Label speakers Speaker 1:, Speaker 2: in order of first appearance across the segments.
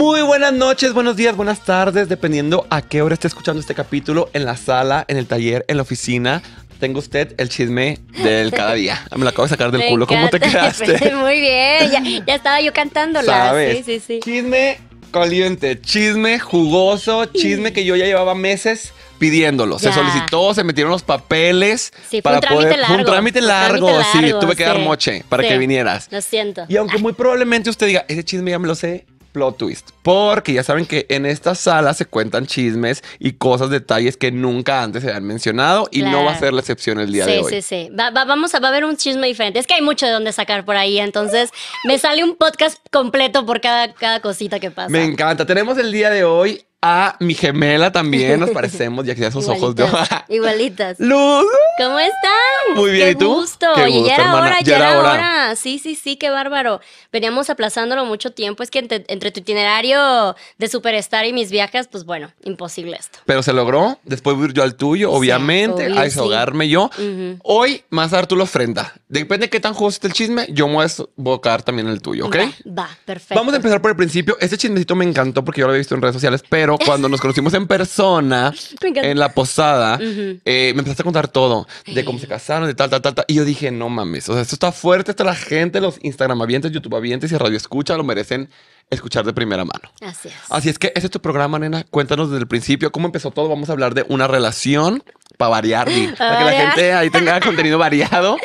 Speaker 1: Muy buenas noches, buenos días, buenas tardes, dependiendo a qué hora esté escuchando este capítulo, en la sala, en el taller, en la oficina. Tengo usted el chisme del cada día. Ah, me lo acabo de sacar del culo. ¿Cómo te quedaste?
Speaker 2: Muy bien, ya, estaba yo cantándolo. Sí, sí, sí. Chisme
Speaker 1: caliente, chisme jugoso, chisme que yo ya llevaba meses pidiéndolo. Se solicitó, se metieron los papeles. para fue un poder, trámite largo. un trámite largo, sí. Tuve que dar moche para que vinieras. Lo siento. Y aunque muy probablemente usted diga, ese chisme ya me lo sé, plot twist. Porque ya saben que en esta sala se cuentan chismes y cosas, detalles que nunca antes se han mencionado y no va a ser la excepción el día de hoy. Sí,
Speaker 2: sí, sí. Va, vamos a, va a haber un chisme diferente. Es que hay mucho de dónde sacar por ahí. Entonces me sale un podcast completo por cada, cada cosita que pasa. Me
Speaker 1: encanta. Tenemos el día de hoy a mi gemela también. Nos parecemos, ya que esos ojos de
Speaker 2: Igualitas. ¡Luz! ¿Cómo están? Muy bien, ¿y tú? Qué gusto. Y era hora, ya, era hora. Sí, sí, sí, qué bárbaro. Veníamos aplazándolo mucho tiempo. Es que entre, tu itinerario de superstar y mis viajes, pues bueno, imposible esto.
Speaker 1: Pero se logró. Después voy yo al tuyo, obviamente, a desahogarme yo. Hoy más a dar tú la ofrenda. Depende de qué tan justo esté el chisme, yo me voy a bocar también el tuyo, ¿ok?
Speaker 2: Va, perfecto. Vamos a empezar
Speaker 1: por el principio. Este chismecito me encantó porque yo lo había visto en redes sociales, pero cuando nos conocimos en persona, en la posada, eh, me empezaste a contar todo, de cómo se casaron, de tal, tal, tal, Y yo dije, no mames, o sea, esto está fuerte, está la gente, los Instagram avientes, YouTube y radio escucha, lo merecen escuchar de primera mano. Así es. que ese es tu programa, nena. Cuéntanos desde el principio cómo empezó todo. Vamos a hablar de una relación para variar, para, que la gente ahí tenga contenido variado,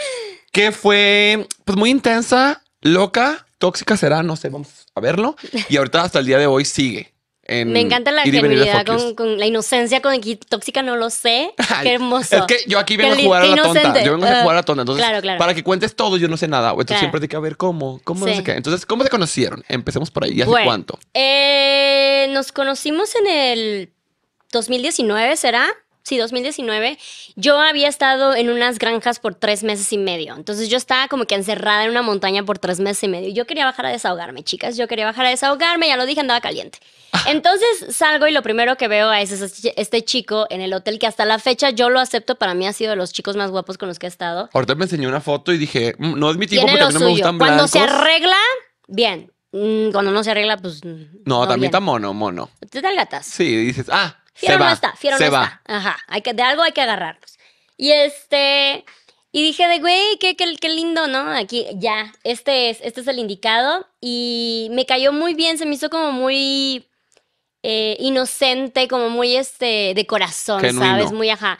Speaker 1: que fue pues muy intensa, loca, tóxica será, no sé, vamos a verlo. Y ahorita hasta el día de hoy sigue me encanta la ingenuidad
Speaker 2: con, la inocencia con tóxica, no lo sé. qué hermoso. Es que yo aquí vengo a jugar a la tonta. Yo vengo a jugar a la tonta. Entonces, para que
Speaker 1: cuentes todo, yo no sé nada. Entonces, siempre te que ver cómo, cómo no sé qué. Entonces, ¿cómo se conocieron? Empecemos por ahí. ¿Hace cuánto?
Speaker 2: Eh, nos conocimos en el 2019, ¿será? Sí, 2019. Yo había estado en unas granjas por tres meses y medio. Entonces yo estaba como que encerrada en una montaña por tres meses y medio. Yo quería bajar a desahogarme, chicas. Yo quería bajar a desahogarme. Ya lo dije, andaba caliente. Entonces salgo y lo primero que veo es este chico en el hotel que hasta la fecha yo lo acepto. Para mí ha sido de los chicos más guapos con los que he estado.
Speaker 1: Ahorita me enseñó una foto y dije, mm, no es mi tipo porque no me gustan blancos. Cuando se
Speaker 2: arregla, bien. Mm, cuando no se arregla, pues. Mm, no, también está
Speaker 1: mono, mono. Te da gatas. Sí, dices, ah. Fiero no está, fiero no está.
Speaker 2: Ajá, hay que, de algo hay que agarrarnos. Y este, y dije de, güey, qué, qué, lindo, ¿no? Aquí, ya, este es, este es el indicado. Y me cayó muy bien, se me hizo como muy eh, inocente, como muy este, de corazón, ¿sabes? Muy ajá.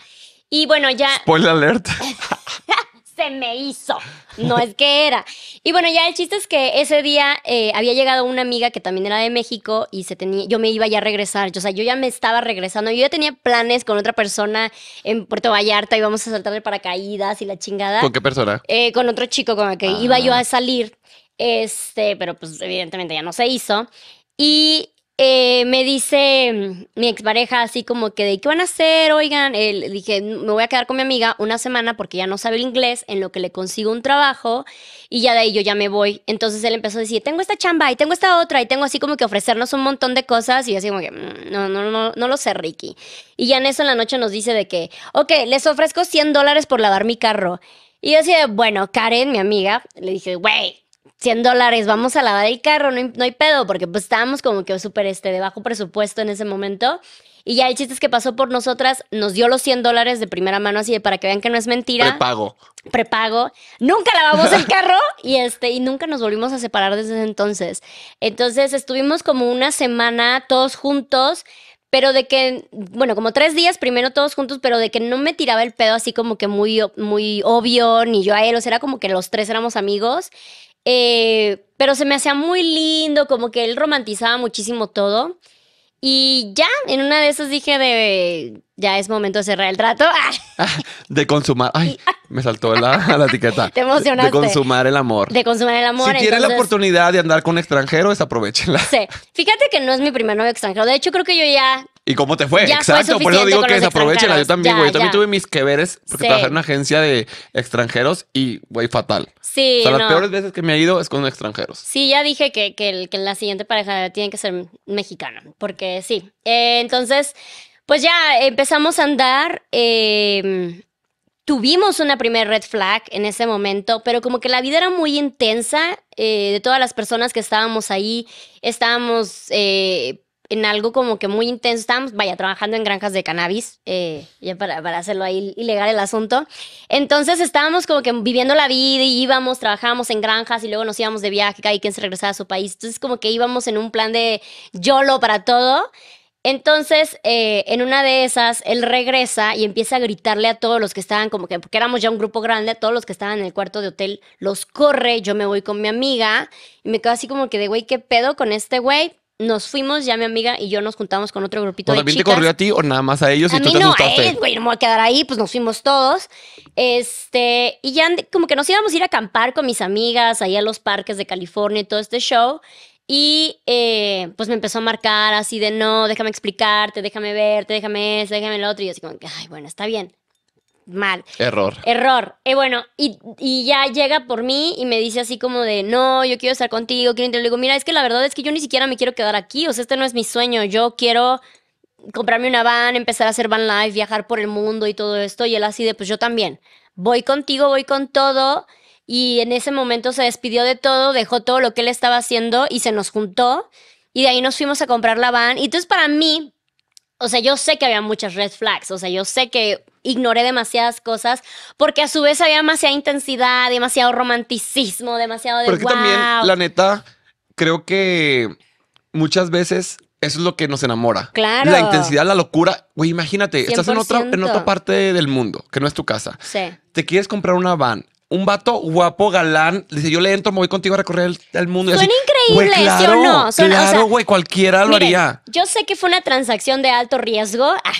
Speaker 2: Y bueno, ya...
Speaker 1: Spoiler alert.
Speaker 2: se me hizo. No es que era. Y bueno, ya el chiste es que ese día eh, había llegado una amiga que también era de México y se tenía, yo me iba ya a regresar. Yo, o sea, yo ya me estaba regresando. Yo ya tenía planes con otra persona en Puerto Vallarta. Íbamos a saltar de paracaídas y la chingada. ¿Con qué persona? Eh, con otro chico con el que iba ah. yo a salir. Este, pero pues evidentemente ya no se hizo. Y eh, me dice mm, mi expareja así como que de qué van a hacer, oigan, eh, dije, me voy a quedar con mi amiga una semana porque ya no sabe el inglés, en lo que le consigo un trabajo y ya de ahí yo ya me voy. Entonces él empezó a decir, tengo esta chamba y tengo esta otra y tengo así como que ofrecernos un montón de cosas y yo así como que, mm, no, no, no, no lo sé, Ricky. Y ya en eso en la noche nos dice de que, ok, les ofrezco 100 dólares por lavar mi carro. Y yo decía, bueno, Karen, mi amiga, le dije, güey, 100 dólares, vamos a lavar el carro, no hay, pedo, porque pues estábamos como que súper este, de bajo presupuesto en ese momento. Y ya el chiste es que pasó por nosotras, nos dio los 100 dólares de primera mano, así de para que vean que no es mentira. Prepago. Prepago. Nunca lavamos el carro y este, y nunca nos volvimos a separar desde entonces. Entonces estuvimos como una semana todos juntos, pero de que, bueno, como tres días primero todos juntos, pero de que no me tiraba el pedo así como que muy, muy obvio, ni yo a él, o sea, era como que los tres éramos amigos. Eh, pero se me hacía muy lindo, como que él romantizaba muchísimo todo. Y ya, en una de esas dije de, ya es momento de cerrar el trato.
Speaker 1: de consumar, ay, me saltó la, etiqueta. De consumar el amor.
Speaker 2: De consumar el amor. Si tienes la
Speaker 1: oportunidad de andar con extranjeros, aprovechenla. Sí,
Speaker 2: fíjate que no es mi primer novio extranjero. De hecho, creo que yo ya...
Speaker 1: ¿Y cómo te fue? Exacto, por eso digo que desaprovechenla. Yo también, Yo también tuve mis que veres porque trabajé en una agencia de extranjeros y, güey, fatal. Sí. O sea, las peores veces que me ha ido es con extranjeros.
Speaker 2: Sí, ya dije que, que, la siguiente pareja tiene que ser mexicana, porque sí. Eh, entonces, pues ya empezamos a andar. Em, tuvimos una primera red flag en ese momento, pero como que la vida era muy intensa eh, de todas las personas que estábamos ahí, estábamos eh, en algo como que muy intenso. Estábamos, vaya, trabajando en granjas de cannabis, eh, ya para, hacerlo ahí ilegal el asunto. Entonces estábamos como que viviendo la vida y íbamos, trabajábamos en granjas y luego nos íbamos de viaje, cada quien se regresaba a su país. Entonces como que íbamos en un plan de YOLO para todo. Entonces, eh, en una de esas, él regresa y empieza a gritarle a todos los que estaban, como que, porque éramos ya un grupo grande, a todos los que estaban en el cuarto de hotel, los corre, yo me voy con mi amiga y me quedo así como que de, güey, ¿qué pedo con este güey? nos fuimos, ya mi amiga y yo nos juntamos con otro grupito de chicas. ¿También te corrió a
Speaker 1: ti o nada más a ellos? A y tú te no, asustaste? a güey,
Speaker 2: no me voy a quedar ahí, pues nos fuimos todos. Este, y ya como que nos íbamos a ir a acampar con mis amigas ahí a los parques de California y todo este show. Y eh, pues me empezó a marcar así de no, déjame explicarte, déjame verte, déjame eso, déjame lo otro. Y yo así como que, ay, bueno, está bien mal. Error. Error. Eh, bueno, y, ya llega por mí y me dice así como de, no, yo quiero estar contigo, quiero Le digo, mira, es que la verdad es que yo ni siquiera me quiero quedar aquí, o sea, este no es mi sueño, yo quiero comprarme una van, empezar a hacer van life, viajar por el mundo y todo esto. Y él así de, pues yo también, voy contigo, voy con todo. Y en ese momento se despidió de todo, dejó todo lo que él estaba haciendo y se nos juntó. Y de ahí nos fuimos a comprar la van. Y entonces para mí, o sea, yo sé que había muchas red flags, o sea, yo sé que ignoré demasiadas cosas porque a su vez había demasiada intensidad, demasiado romanticismo, demasiado de wow. también, la
Speaker 1: neta, creo que muchas veces eso es lo que nos enamora. Claro. La intensidad, la locura. Güey, imagínate, estás en otra, en otra parte del mundo que no es tu casa. Sí. Te quieres comprar una van. Un vato guapo, galán, dice, yo le entro, me voy contigo a recorrer el, mundo. Son increíbles, ¿sí o no? claro, güey, cualquiera lo haría.
Speaker 2: Yo sé que fue una transacción de alto riesgo. Ah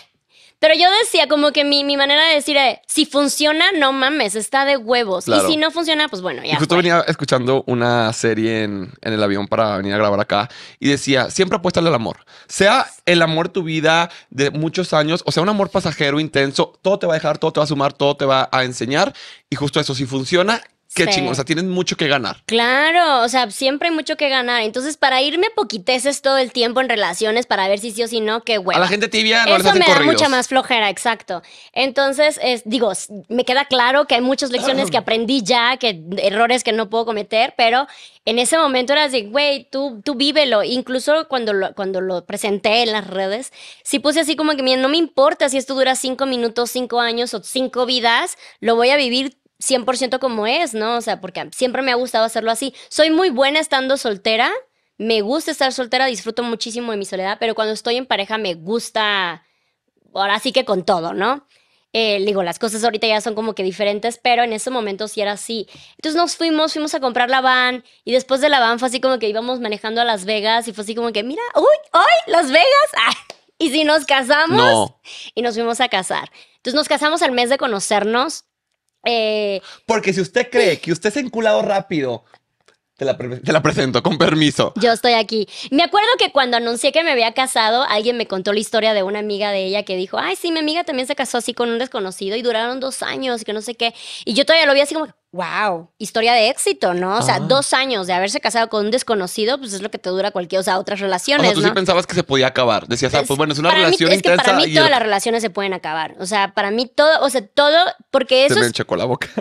Speaker 2: pero yo decía como que mi, manera de decir, eh, si funciona, no mames, está de huevos. Y si no funciona, pues bueno, ya. Y justo
Speaker 1: venía escuchando una serie en, en, el avión para venir a grabar acá y decía, siempre apuéstale al amor. Sea el amor tu vida de muchos años, o sea, un amor pasajero, intenso, todo te va a dejar, todo te va a sumar, todo te va a enseñar. Y justo eso, si funciona, qué chingo, O sea, tienen mucho que ganar.
Speaker 2: Claro, o sea, siempre hay mucho que ganar. Entonces, para irme poquiteces todo el tiempo en relaciones para ver si sí o si no, que güey. A la gente tibia no Eso me da mucha más flojera, exacto. Entonces, digo, me queda claro que hay muchas lecciones que aprendí ya, que errores que no puedo cometer, pero en ese momento era así, güey, tú, tú vívelo. Incluso cuando lo, cuando lo presenté en las redes, sí puse así como que, miren, no me importa si esto dura cinco minutos, cinco años o cinco vidas, lo voy a vivir 100% como es, ¿no? O sea, porque siempre me ha gustado hacerlo así. Soy muy buena estando soltera, me gusta estar soltera, disfruto muchísimo de mi soledad, pero cuando estoy en pareja me gusta, ahora sí que con todo, ¿no? Eh, digo, las cosas ahorita ya son como que diferentes, pero en ese momento sí era así. Entonces nos fuimos, fuimos a comprar la van y después de la van fue así como que íbamos manejando a Las Vegas y fue así como que, mira, uy, hoy Las Vegas. Ah, y si nos casamos y nos fuimos a casar. Entonces nos casamos al mes de conocernos eh,
Speaker 1: Porque si usted cree que usted se ha enculado rápido te la, presento, con permiso.
Speaker 2: Yo estoy aquí. Me acuerdo que cuando anuncié que me había casado, alguien me contó la historia de una amiga de ella que dijo, ay, sí, mi amiga también se casó así con un desconocido y duraron dos años y que no sé qué. Y yo todavía lo vi así como, wow, historia de éxito, ¿no? O sea, ah. dos años de haberse casado con un desconocido, pues es lo que te dura cualquier, o sea, otras relaciones. O tú sí
Speaker 1: pensabas que se podía acabar. Decías, ah, pues bueno, es una relación interesante. que para mí todas las
Speaker 2: relaciones se pueden acabar. O sea, para mí todo, o sea, todo, porque eso... Se me es... la boca.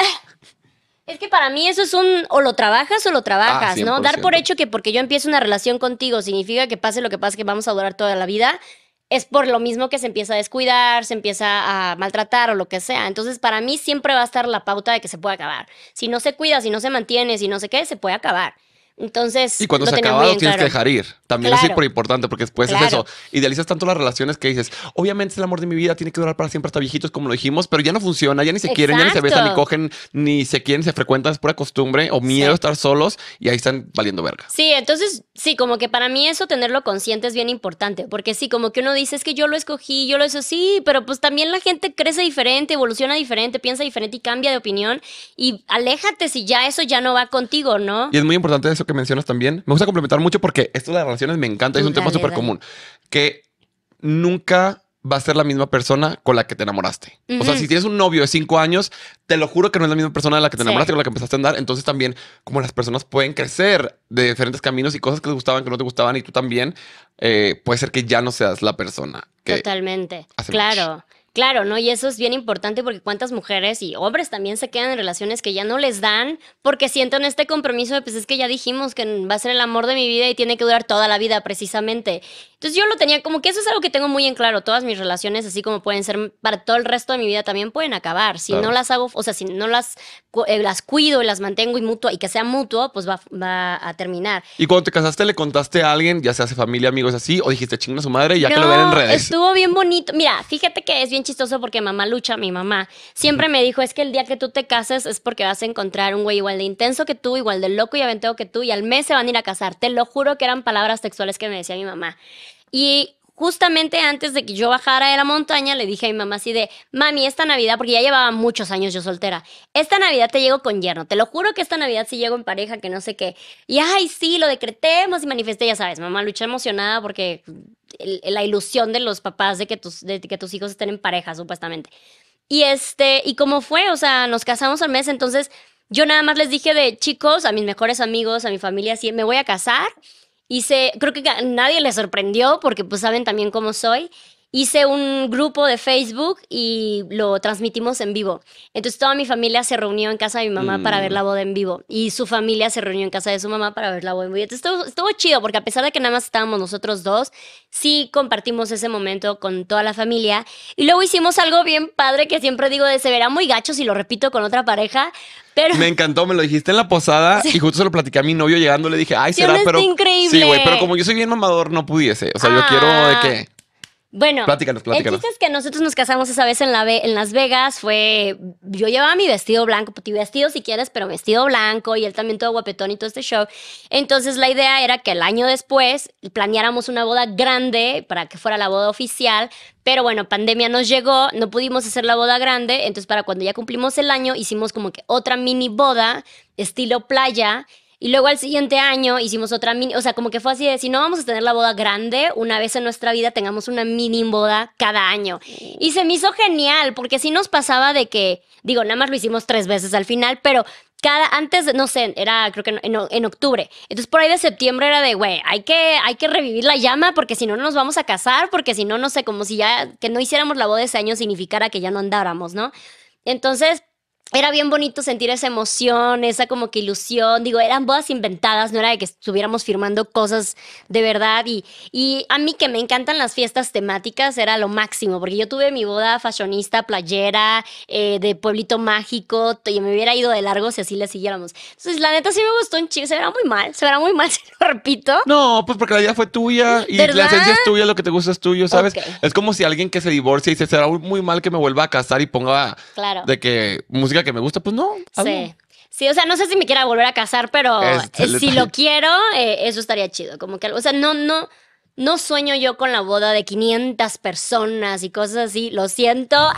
Speaker 2: Es que para mí eso es un o lo trabajas o lo trabajas, ¿no? Dar por hecho que porque yo empiezo una relación contigo significa que pase lo que pase que vamos a durar toda la vida, es por lo mismo que se empieza a descuidar, se empieza a maltratar o lo que sea. Entonces para mí siempre va a estar la pauta de que se puede acabar. Si no se cuida, si no se mantiene, si no se qué, se puede acabar. Entonces, y cuando se acaba, lo tienes que dejar ir. También es súper
Speaker 1: importante porque después es eso. Idealizas tanto las relaciones que dices, obviamente es el amor de mi vida, tiene que durar para siempre hasta viejitos, como lo dijimos, pero ya no funciona, ya ni se quieren, ya ni se besan, ni cogen, ni se quieren, se frecuentan, es pura costumbre o miedo a estar solos y ahí están valiendo verga.
Speaker 2: Sí, entonces, sí, como que para mí eso tenerlo consciente es bien importante porque sí, como que uno dice, es que yo lo escogí, yo lo hice sí, pero pues también la gente crece diferente, evoluciona diferente, piensa diferente y cambia de opinión y aléjate si ya eso ya no va contigo, ¿no?
Speaker 1: Y es muy importante eso que mencionas también, me gusta complementar mucho porque esto de las relaciones me encanta, es un tema súper común, que nunca va a ser la misma persona con la que te enamoraste. O sea, si tienes un novio de cinco años, te lo juro que no es la misma persona de la que te enamoraste con la que empezaste a andar. Entonces también, como las personas pueden crecer de diferentes caminos y cosas que te gustaban, que no te gustaban, y tú también, eh, puede ser que ya no seas la persona.
Speaker 2: Totalmente. Claro. Claro, ¿no? Y eso es bien importante porque cuántas mujeres y hombres también se quedan en relaciones que ya no les dan porque sienten este compromiso de, pues es que ya dijimos que va a ser el amor de mi vida y tiene que durar toda la vida precisamente. Entonces yo lo tenía como que eso es algo que tengo muy en claro. Todas mis relaciones, así como pueden ser para todo el resto de mi vida, también pueden acabar. Si no las hago, o sea, si no las, eh, las cuido y las mantengo y mutuo y que sea mutuo, pues va, a terminar.
Speaker 1: ¿Y cuando te casaste le contaste a alguien, ya se hace familia, amigos así, o dijiste chinga a su madre ya que lo ven en redes?
Speaker 2: Estuvo bien bonito. Mira, fíjate que es bien chistoso porque mamá lucha, mi mamá, siempre me dijo, es que el día que tú te cases es porque vas a encontrar un güey igual de intenso que tú, igual de loco y aventado que tú, y al mes se van a ir a casar. Te lo juro que eran palabras textuales que me decía mi mamá. Y justamente antes de que yo bajara de la montaña, le dije a mi mamá así de, mami, esta Navidad, porque ya llevaba muchos años yo soltera, esta Navidad te llego con yerno, te lo juro que esta Navidad sí llego en pareja, que no sé qué. Y, ay, sí, lo decretemos y manifesté, ya sabes, mamá, lucha emocionada porque la ilusión de los papás de que, tus, que tus hijos estén en pareja, supuestamente. Y este, y cómo fue, o sea, nos casamos al mes, entonces yo nada más les dije de chicos, a mis mejores amigos, a mi familia, si me voy a casar. Y creo que nadie le sorprendió porque pues saben también cómo soy hice un grupo de Facebook y lo transmitimos en vivo. Entonces toda mi familia se reunió en casa de mi mamá para ver mm. la boda en vivo y su familia se reunió en casa de su mamá para ver la boda en vivo. Entonces estuvo, chido porque a pesar de que nada más estábamos nosotros dos, sí compartimos ese momento con toda la familia y luego hicimos algo bien padre que siempre digo de se verá muy gacho si lo repito con otra pareja, pero... Me
Speaker 1: encantó, me lo dijiste en la posada y justo se lo platicé a mi novio llegando, le dije, ay, será, pero... Increíble. Sí, güey, pero como yo soy bien mamador, no pudiese. O sea, yo ah. quiero de que...
Speaker 2: Bueno, el chiste es que nosotros nos casamos esa vez en, la en Las Vegas. Fue, yo llevaba mi vestido blanco, tu vestido si quieres, pero vestido blanco y él también todo guapetón y todo este show. Entonces la idea era que el año después planeáramos una boda grande para que fuera la boda oficial, pero bueno, pandemia nos llegó, no pudimos hacer la boda grande, entonces para cuando ya cumplimos el año hicimos como que otra mini boda estilo playa y luego al siguiente año hicimos otra mini, o sea, como que fue así de, si no vamos a tener la boda grande, una vez en nuestra vida tengamos una mini boda cada año. Y se me hizo genial, porque si nos pasaba de que, digo, nada más lo hicimos tres veces al final, pero cada, antes, no sé, era creo que en, en, octubre. Entonces por ahí de septiembre era de, güey, hay que, hay que revivir la llama, porque si no, no nos vamos a casar, porque si no, no sé, como si ya que no hiciéramos la boda ese año significara que ya no andáramos, ¿no? Entonces, era bien bonito sentir esa emoción, esa como que ilusión. Digo, eran bodas inventadas, no era de que estuviéramos firmando cosas de verdad. Y, y a mí que me encantan las fiestas temáticas, era lo máximo, porque yo tuve mi boda fashionista, playera, eh, de pueblito mágico, y me hubiera ido de largo si así le siguiéramos. Entonces, la neta sí me gustó un chiste. se verá muy mal, se verá muy mal, si lo repito.
Speaker 1: No, pues porque la idea fue tuya y la esencia es tuya, lo que te gusta es tuyo, ¿sabes? Es como si alguien que se divorcia y se será muy mal que me vuelva a casar y ponga de que música que me gusta, pues no.
Speaker 2: Sí. Sí, o sea, no sé si me quiera volver a casar, pero este, eh, si lo quiero, eh, eso estaría chido. Como que, o sea, no, no, no sueño yo con la boda de 500 personas y cosas así, lo siento. Ah.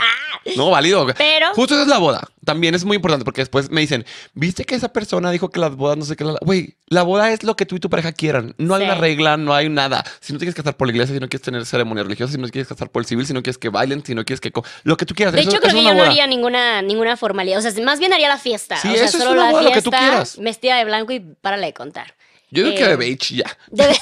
Speaker 1: No, válido. Pero. Justo esa es la boda. También es muy importante porque después me dicen, ¿viste que esa persona dijo que las bodas no sé qué? Güey, la... boda es lo que tú y tu pareja quieran. No hay una regla, no hay nada. Si no tienes quieres casar por la iglesia, si no quieres tener ceremonia religiosa, si no quieres casar por el civil, si no quieres que bailen, si no quieres que. Lo que tú quieras. De hecho, creo que yo no haría
Speaker 2: ninguna, ninguna formalidad. O sea, más bien haría la fiesta. Sí, solo es la fiesta, que tú Vestida de blanco y párale de contar.
Speaker 1: Yo que de eh, beige ya.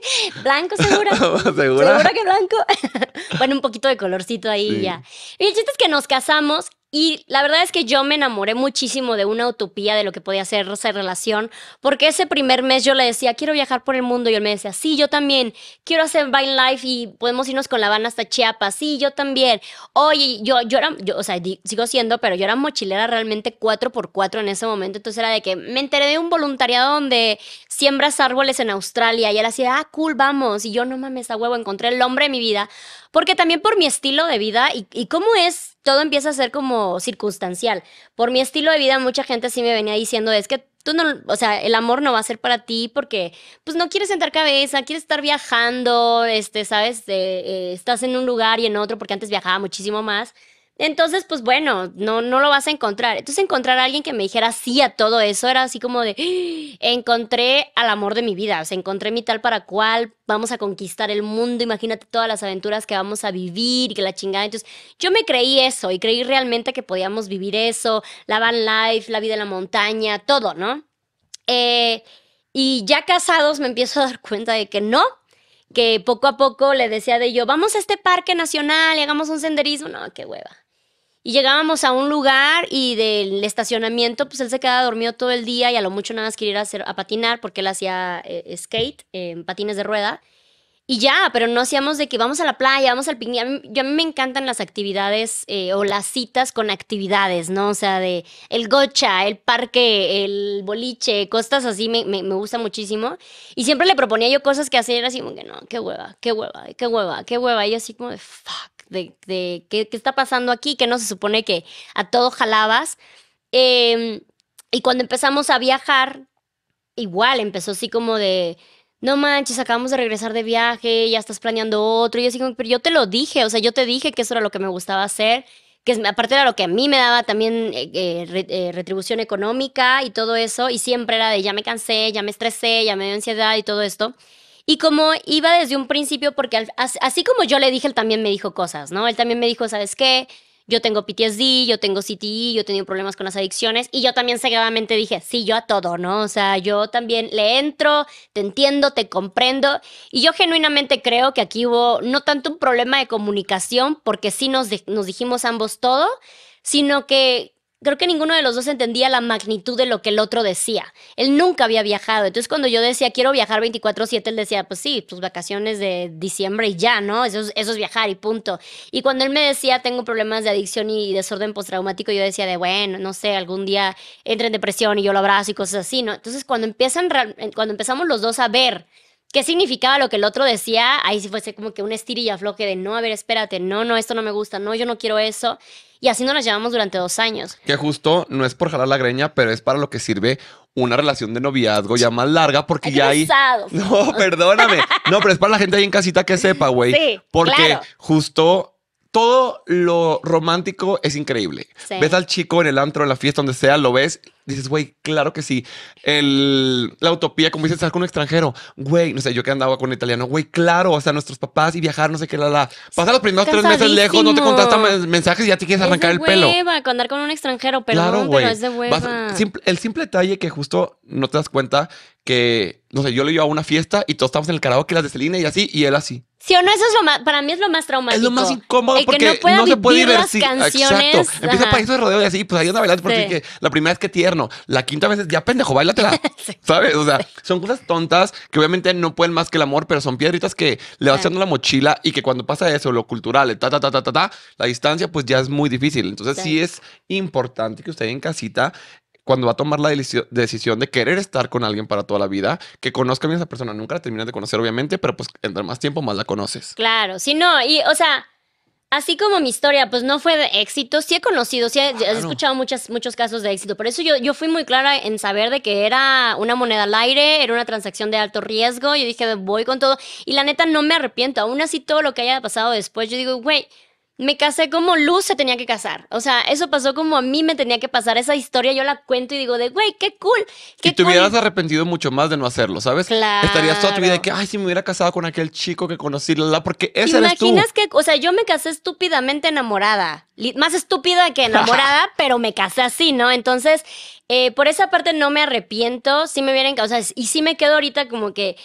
Speaker 2: blanco, seguro. seguro ¿Segura que blanco? bueno, un poquito de colorcito ahí ya. Y el chiste es que nos casamos y la verdad es que yo me enamoré muchísimo de una utopía de lo que podía ser esa relación, porque ese primer mes yo le decía, quiero viajar por el mundo, y él me decía, sí, yo también, quiero hacer Vine Life y podemos irnos con la van hasta Chiapas, sí, yo también. Oye, yo, yo era, o sea, sigo siendo, pero yo era mochilera realmente 4x4 en ese momento, entonces era de que me enteré de un voluntariado donde siembras árboles en Australia, y él hacía, ah, cool, vamos, y yo no mames a huevo, encontré el hombre de mi vida, porque también por mi estilo de vida y, y cómo es todo empieza a ser como circunstancial. Por mi estilo de vida, mucha gente así me venía diciendo, es que tú no, o sea, el amor no va a ser para ti porque, pues, no quieres sentar cabeza, quieres estar viajando, este, sabes, eh, estás en un lugar y en otro, porque antes viajaba muchísimo más. Entonces, pues bueno, no, no lo vas a encontrar. Entonces, encontrar a alguien que me dijera sí a todo eso era así como de, ah, encontré al amor de mi vida, o sea, encontré mi tal para cual, vamos a conquistar el mundo, imagínate todas las aventuras que vamos a vivir y que la chingada. Entonces, yo me creí eso y creí realmente que podíamos vivir eso, la van life, la vida en la montaña, todo, ¿no? Eh, y ya casados me empiezo a dar cuenta de que no, que poco a poco le decía de yo, vamos a este parque nacional y hagamos un senderismo. No, qué hueva. Y llegábamos a un lugar y del estacionamiento, pues él se quedaba dormido todo el día y a lo mucho nada más quería ir a, hacer, a patinar porque él hacía eh, skate, en patines de rueda. Y ya, pero no hacíamos de que vamos a la playa, vamos al picnic. A a mí me encantan las actividades eh, o las citas con actividades, ¿no? O sea, de el gocha, el parque, el boliche, cosas así me, gusta muchísimo. Y siempre le proponía yo cosas que hacer, así como que no, qué hueva, qué hueva, qué hueva, qué hueva. Y así como de fuck de, qué, está pasando aquí, que no se supone que a todo jalabas. Em, y cuando empezamos a viajar, igual empezó así como de, no manches, acabamos de regresar de viaje, ya estás planeando otro. Y yo así como, pero yo te lo dije, o sea, yo te dije que eso era lo que me gustaba hacer, que aparte era lo que a mí me daba también eh, eh, eh, retribución económica y todo eso. Y siempre era de, ya me cansé, ya me estresé, ya me dio ansiedad y todo esto. Y como iba desde un principio, porque así como yo le dije, él también me dijo cosas, ¿no? Él también me dijo, ¿sabes qué? Yo tengo PTSD, yo tengo CTI, e, yo he tenido problemas con las adicciones y yo también seguramente dije, sí, yo a todo, ¿no? O sea, yo también le entro, te entiendo, te comprendo y yo genuinamente creo que aquí hubo no tanto un problema de comunicación, porque sí nos dijimos ambos todo, sino que creo que ninguno de los dos entendía la magnitud de lo que el otro decía. Él nunca había viajado. Entonces, cuando yo decía, quiero viajar 24-7, él decía, pues sí, tus pues vacaciones de diciembre y ya, ¿no? Eso es, eso es viajar y punto. Y cuando él me decía, tengo problemas de adicción y desorden postraumático, yo decía, de bueno, no sé, algún día entra en depresión y yo lo abrazo y cosas así, ¿no? Entonces, cuando, empiezan, eh, cuando empezamos los dos a ver qué significaba lo que el otro decía, ahí sí fuese como que un estirilla floque de no, a ver, espérate, no, no, esto no me gusta, no, yo no quiero eso. Y así nos las llevamos durante dos años.
Speaker 1: Que justo no es por jalar la greña, pero es para lo que sirve una relación de noviazgo ya más larga porque ya hay... No, perdóname. No, pero es para la gente ahí en casita que sepa, güey. Sí, porque justo todo lo romántico es increíble. Ves al chico en el antro, en la fiesta, donde sea, lo ves, dices, güey, claro que sí. El, la utopía, como dices, estar con un extranjero, güey, no sé, yo que andaba con un italiano, güey, claro, o sea, nuestros papás y viajar, no sé qué, la, la. Pasar los primeros tres meses lejos, no te contaste mensajes y ya te quieres arrancar es de el hueva,
Speaker 2: pelo. andar con un extranjero, pero, claro, pero es de hueva.
Speaker 1: el simple detalle que justo no te das cuenta que, no sé, yo le iba a una fiesta y todos estamos en el karaoke, las de Selena y así, y él así.
Speaker 2: Sí o no, eso es lo más, para mí es lo más traumático. Es lo más incómodo porque no, se puede divertir. Exacto. empieza para eso de
Speaker 1: rodeo y así, pues ahí anda bailando porque la primera vez que tierno, la quinta vez es ya pendejo, bailatela. ¿Sabes? O sea, son cosas tontas que obviamente no pueden más que el amor, pero son piedritas que le vas echando la mochila y que cuando pasa eso, lo cultural, ta, ta, ta, ta, ta, la distancia, pues ya es muy difícil. Entonces sí es importante que usted en casita cuando va a tomar la decisión de querer estar con alguien para toda la vida, que conozca bien a esa persona. Nunca la terminas de conocer, obviamente, pero pues entre más tiempo, más la conoces.
Speaker 2: Claro, sí, no, y o sea, así como mi historia, pues no fue de éxito, sí he conocido, sí he, escuchado muchas, muchos casos de éxito. Por eso yo, yo fui muy clara en saber de que era una moneda al aire, era una transacción de alto riesgo. Yo dije, voy con todo. Y la neta, no me arrepiento. Aún así, todo lo que haya pasado después, yo digo, güey me casé como Luz se tenía que casar. O sea, eso pasó como a mí me tenía que pasar. Esa historia yo la cuento y digo de, güey, qué cool.
Speaker 1: que te hubieras arrepentido mucho más de no hacerlo, ¿sabes? Claro. Estarías toda tu vida de que, ay, si me hubiera casado con aquel chico que conocí, la, porque ese eres tú. imaginas
Speaker 2: que, o sea, yo me casé estúpidamente enamorada. Más estúpida que enamorada, pero me casé así, ¿no? Entonces, eh, por esa parte no me arrepiento. Sí me vienen, o sea, y sí me quedo ahorita como que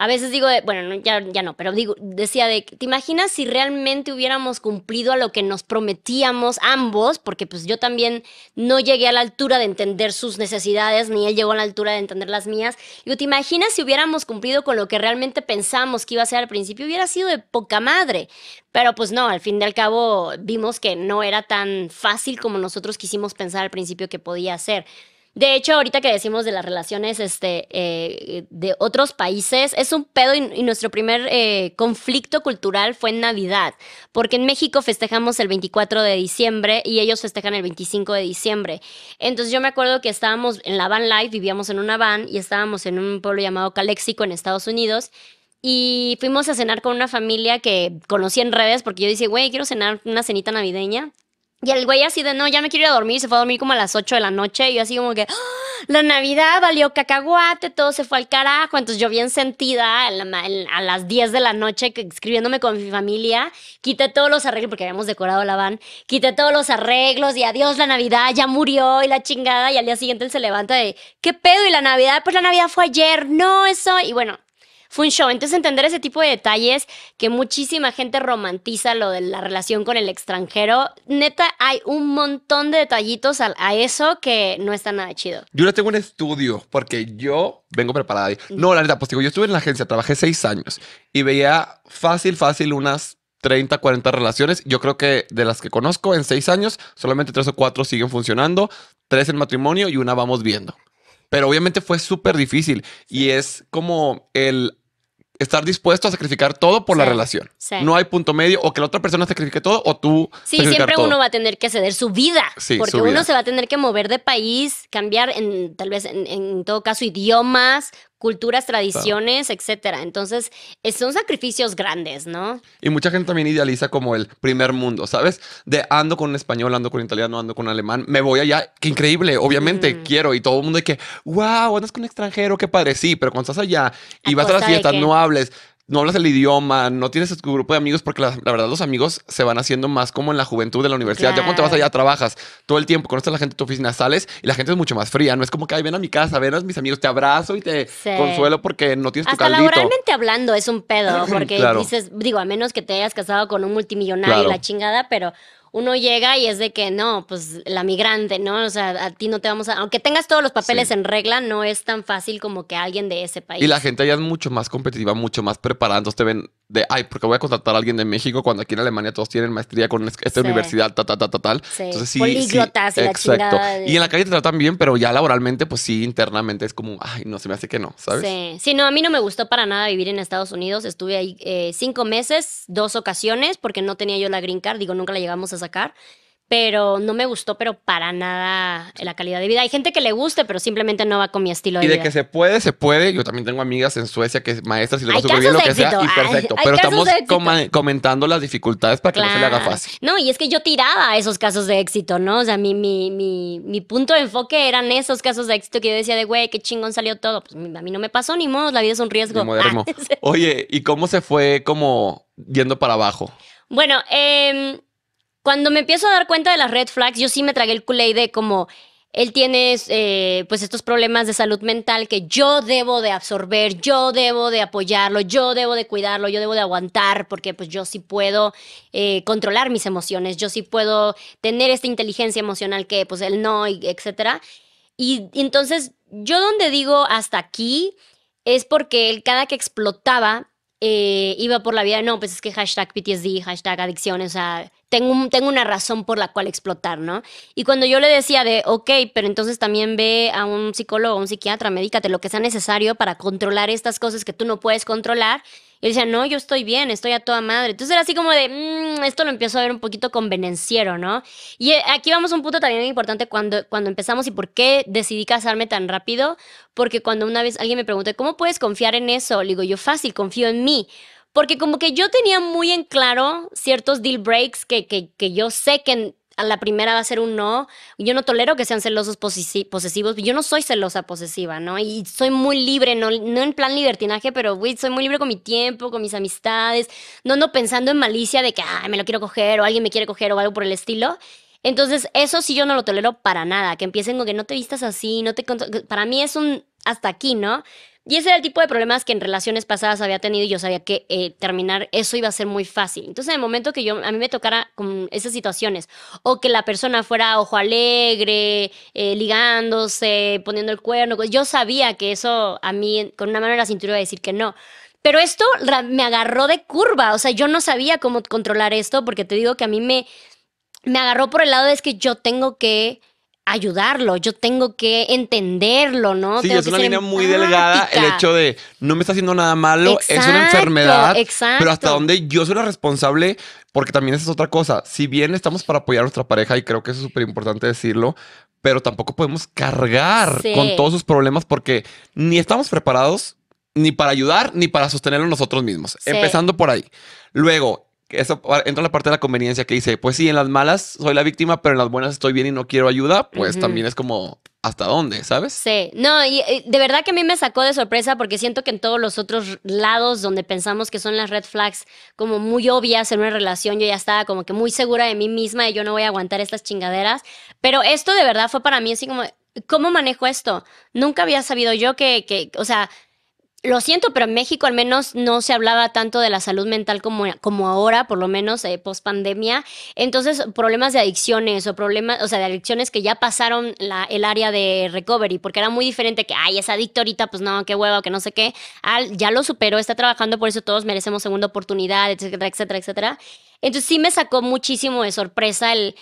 Speaker 2: a veces digo, bueno, ya, ya no, pero digo, decía de, ¿te imaginas si realmente hubiéramos cumplido a lo que nos prometíamos ambos? Porque pues yo también no llegué a la altura de entender sus necesidades, ni él llegó a la altura de entender las mías. Digo, ¿te imaginas si hubiéramos cumplido con lo que realmente pensamos que iba a ser al principio? Hubiera sido de poca madre. Pero pues no, al fin y al cabo vimos que no era tan fácil como nosotros quisimos pensar al principio que podía ser. De hecho, ahorita que decimos de las relaciones este, eh, de otros países, es un pedo y, nuestro primer eh, conflicto cultural fue en Navidad, porque en México festejamos el 24 de diciembre y ellos festejan el 25 de diciembre. Entonces yo me acuerdo que estábamos en la van life, vivíamos en una van y estábamos en un pueblo llamado Calexico en Estados Unidos. Y fuimos a cenar con una familia que conocí en redes porque yo dije, güey, quiero cenar una cenita navideña. Y el güey así de, no, ya me quiero ir a dormir, se fue a dormir como a las 8 de la noche y yo así como que, ah, la Navidad valió cacahuate, todo se fue al carajo, entonces yo bien sentida a, las 10 de la noche escribiéndome con mi familia, quité todos los arreglos, porque habíamos decorado la van, quité todos los arreglos y adiós la Navidad, ya murió y la chingada y al día siguiente él se levanta de, ¿qué pedo? Y la Navidad, pues la Navidad fue ayer, no, eso, y bueno, fue un show. Entonces entender ese tipo de detalles que muchísima gente romantiza lo de la relación con el extranjero, neta hay un montón de detallitos a, eso que no está nada chido.
Speaker 1: Yo no tengo un estudio porque yo vengo preparada. No, la neta, pues digo, yo estuve en la agencia, trabajé seis años y veía fácil, fácil unas 30, 40 relaciones. Yo creo que de las que conozco en seis años, solamente tres o cuatro siguen funcionando, tres en matrimonio y una vamos viendo. Pero obviamente fue súper difícil y es como el estar dispuesto a sacrificar todo por la relación. No hay punto medio o que la otra persona sacrifique todo o tú. Sí, siempre uno va
Speaker 2: a tener que ceder su vida. porque uno se va a tener que mover de país, cambiar en, tal vez en, en todo caso idiomas, culturas, tradiciones, etcétera. Entonces, son sacrificios grandes, ¿no?
Speaker 1: Y mucha gente también idealiza como el primer mundo, ¿sabes? De ando con un español, ando con un italiano, ando con alemán, me voy allá, qué increíble, obviamente mm. quiero. Y todo el mundo de que, wow, andas con un extranjero, qué padre, sí, pero cuando estás allá y vas a las fiestas, no hables, no hablas el idioma, no tienes tu grupo de amigos, porque la, verdad los amigos se van haciendo más como en la juventud de la universidad. Ya cuando te vas allá, trabajas todo el tiempo, conoces a la gente de tu oficina, sales y la gente es mucho más fría. No es como que, ven a mi casa, ven a mis amigos, te abrazo y te consuelo porque no tienes tu caldito. laboralmente
Speaker 2: hablando es un pedo, porque dices, digo, a menos que te hayas casado con un multimillonario la chingada, pero uno llega y es de que no, pues la migrante, ¿no? O sea, a ti no te vamos a. Aunque tengas todos los papeles en regla, no es tan fácil como que alguien de ese país. Y la
Speaker 1: gente allá es mucho más competitiva, mucho más preparada. te ven de, ay, porque voy a contratar a alguien de México cuando aquí en Alemania todos tienen maestría con esta universidad, ta, ta, ta, ta, tal. Sí. Entonces sí. y exacto. Y en la calle te tratan bien, pero ya laboralmente, pues sí, internamente es como, ay, no, se me hace que no, ¿sabes?
Speaker 2: Sí. no, a mí no me gustó para nada vivir en Estados Unidos. Estuve ahí eh, cinco meses, dos ocasiones, porque no tenía yo la green card, digo, nunca la llegamos a sacar pero no me gustó, pero para nada la calidad de vida. Hay gente que le guste, pero simplemente no va con mi estilo de vida. Y de que se
Speaker 1: puede, se puede. Yo también tengo amigas en Suecia que es maestras y lo súper bien, lo que sea, y perfecto. pero estamos comentando las dificultades para que no se le haga fácil.
Speaker 2: No, y es que yo tiraba esos casos de éxito, ¿no? O sea, mi, mi, mi, punto de enfoque eran esos casos de éxito que yo decía de, güey, qué chingón salió todo. Pues a mí no me pasó ni modo, la vida es un riesgo. Oye,
Speaker 1: ¿y cómo se fue como yendo para abajo?
Speaker 2: Bueno, eh cuando me empiezo a dar cuenta de las red flags, yo sí me tragué el culé de como él tiene eh, pues estos problemas de salud mental que yo debo de absorber, yo debo de apoyarlo, yo debo de cuidarlo, yo debo de aguantar porque pues yo sí puedo eh, controlar mis emociones, yo sí puedo tener esta inteligencia emocional que pues él no, etc. Y, entonces yo donde digo hasta aquí es porque él cada que explotaba eh, iba por la vida, no, pues es que hashtag PTSD, hashtag adicciones, o tengo, una razón por la cual explotar, ¿no? Y cuando yo le decía de, ok, pero entonces también ve a un psicólogo, un psiquiatra, medícate lo que sea necesario para controlar estas cosas que tú no puedes controlar. Y él decía, no, yo estoy bien, estoy a toda madre. Entonces era así como de, mm, esto lo empiezo a ver un poquito convenenciero, ¿no? Y eh, aquí vamos a un punto también importante cuando, cuando empezamos y por qué decidí casarme tan rápido. Porque cuando una vez alguien me preguntó, ¿cómo puedes confiar en eso? Le digo, yo fácil, confío en mí porque como que yo tenía muy en claro ciertos deal breaks que, que, yo sé que a la primera va a ser un no. Yo no tolero que sean celosos posesivos. Yo no soy celosa posesiva, ¿no? Y soy muy libre, no, no en plan libertinaje, pero soy muy libre con mi tiempo, con mis amistades. No ando pensando en malicia de que Ay, me lo quiero coger o alguien me quiere coger o algo por el estilo. Entonces, eso sí yo no lo tolero para nada. Que empiecen con que no te vistas así, no te... Para mí es un hasta aquí, ¿no? Y ese era el tipo de problemas que en relaciones pasadas había tenido y yo sabía que eh, terminar eso iba a ser muy fácil. Entonces, en el momento que yo, a mí me tocara con esas situaciones, o que la persona fuera ojo alegre, eh, ligándose, poniendo el cuerno, pues, yo sabía que eso a mí, con una mano en la cintura, iba a decir que no. Pero esto me agarró de curva, o sea, yo no sabía cómo controlar esto porque te digo que a mí me, me agarró por el lado de que yo tengo que ayudarlo, yo tengo que entenderlo, ¿no? Sí, es una línea muy delgada el hecho
Speaker 1: de no me está haciendo nada malo, es una enfermedad, exacto. pero hasta donde yo soy la responsable, porque también esa es otra cosa, si bien estamos para apoyar a nuestra pareja y creo que eso es súper importante decirlo, pero tampoco podemos cargar con todos sus problemas porque ni estamos preparados ni para ayudar ni para sostenerlo nosotros mismos, empezando por ahí. Luego, eso entra en la parte de la conveniencia que dice, pues sí, en las malas soy la víctima, pero en las buenas estoy bien y no quiero ayuda, pues también es como hasta dónde, ¿sabes?
Speaker 2: Sí, no, y, de verdad que a mí me sacó de sorpresa porque siento que en todos los otros lados donde pensamos que son las red flags como muy obvias en una relación, yo ya estaba como que muy segura de mí misma y yo no voy a aguantar estas chingaderas, pero esto de verdad fue para mí así como, ¿cómo manejo esto? Nunca había sabido yo que, que o sea, lo siento, pero en México al menos no se hablaba tanto de la salud mental como, ahora, por lo menos eh, post pandemia. Entonces, problemas de adicciones o problemas, o sea, de adicciones que ya pasaron la, el área de recovery, porque era muy diferente que, ay, esa adicto ahorita, pues no, qué huevo, que no sé qué. ya lo superó, está trabajando, por eso todos merecemos segunda oportunidad, etcétera, etcétera, etcétera. Entonces, sí me sacó muchísimo de sorpresa el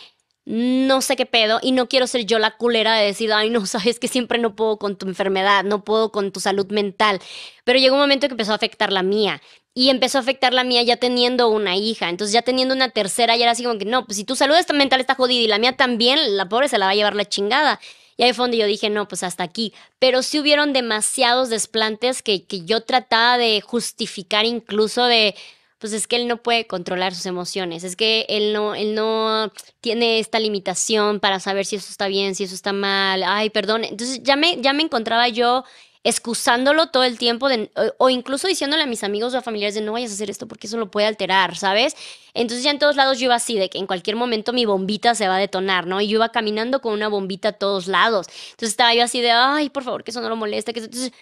Speaker 2: no sé qué pedo y no quiero ser yo la culera de decir, ay, no, sabes que siempre no puedo con tu enfermedad, no puedo con tu salud mental. Pero llegó un momento que empezó a afectar la mía y empezó a afectar la mía ya teniendo una hija. Entonces ya teniendo una tercera, ya era así como que, no, pues si tu salud mental está jodida y la mía también, la pobre se la va a llevar la chingada. Y ahí fue donde yo dije, no, pues hasta aquí. Pero sí hubieron demasiados desplantes que, que yo trataba de justificar incluso de pues es que él no puede controlar sus emociones, es que él no, él no tiene esta limitación para saber si eso está bien, si eso está mal, ay, perdón. Entonces ya me, ya me encontraba yo excusándolo todo el tiempo o, incluso diciéndole a mis amigos o a familiares de no vayas a hacer esto porque eso lo puede alterar, ¿sabes? Entonces ya en todos lados yo iba así, de que en cualquier momento mi bombita se va a detonar, ¿no? Y yo iba caminando con una bombita a todos lados. Entonces estaba yo así de, ay, por favor, que eso no lo moleste. Que eso... Entonces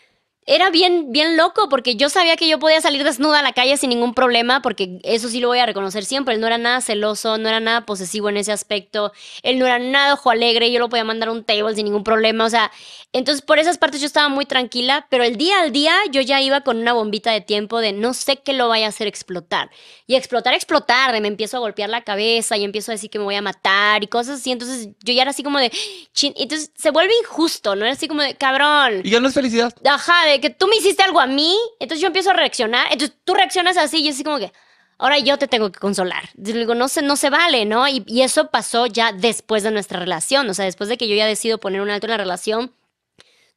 Speaker 2: era bien, bien loco porque yo sabía que yo podía salir desnuda a la calle sin ningún problema, porque eso sí lo voy a reconocer siempre. Él no era nada celoso, no era nada posesivo en ese aspecto, él no era nada ojo alegre, yo lo podía mandar a un table sin ningún problema. O sea, entonces por esas partes yo estaba muy tranquila, pero el día al día yo ya iba con una bombita de tiempo de no sé qué lo vaya a hacer explotar. Y explotar, explotar, de me empiezo a golpear la cabeza y empiezo a decir que me voy a matar y cosas así. Entonces yo ya era así como de, chin, entonces se vuelve injusto, ¿no? Era así como de, cabrón. Y
Speaker 1: ya no es felicidad.
Speaker 2: Ajá, de que tú me hiciste algo a mí, entonces yo empiezo a reaccionar, entonces tú reaccionas así y es así como que, ahora yo te tengo que consolar. digo, no se, no se vale, ¿no? Y, y, eso pasó ya después de nuestra relación, o sea, después de que yo ya decido poner un alto en la relación,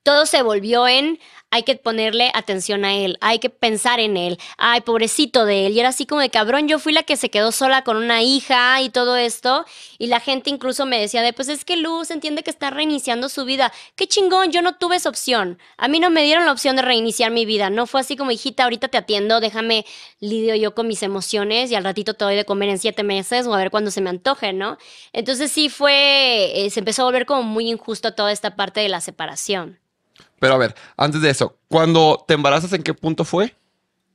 Speaker 2: todo se volvió en, hay que ponerle atención a él, hay que pensar en él, ay, pobrecito de él. Y era así como de cabrón, yo fui la que se quedó sola con una hija y todo esto. Y la gente incluso me decía de, pues es que Luz entiende que está reiniciando su vida. Qué chingón, yo no tuve esa opción. A mí no me dieron la opción de reiniciar mi vida. No fue así como, hijita, ahorita te atiendo, déjame lidio yo con mis emociones y al ratito te doy de comer en siete meses o a ver cuándo se me antoje, ¿no? Entonces sí fue, eh, se empezó a volver como muy injusto toda esta parte de la separación.
Speaker 1: Pero a ver, antes de eso, cuando te embarazas, ¿en qué punto fue?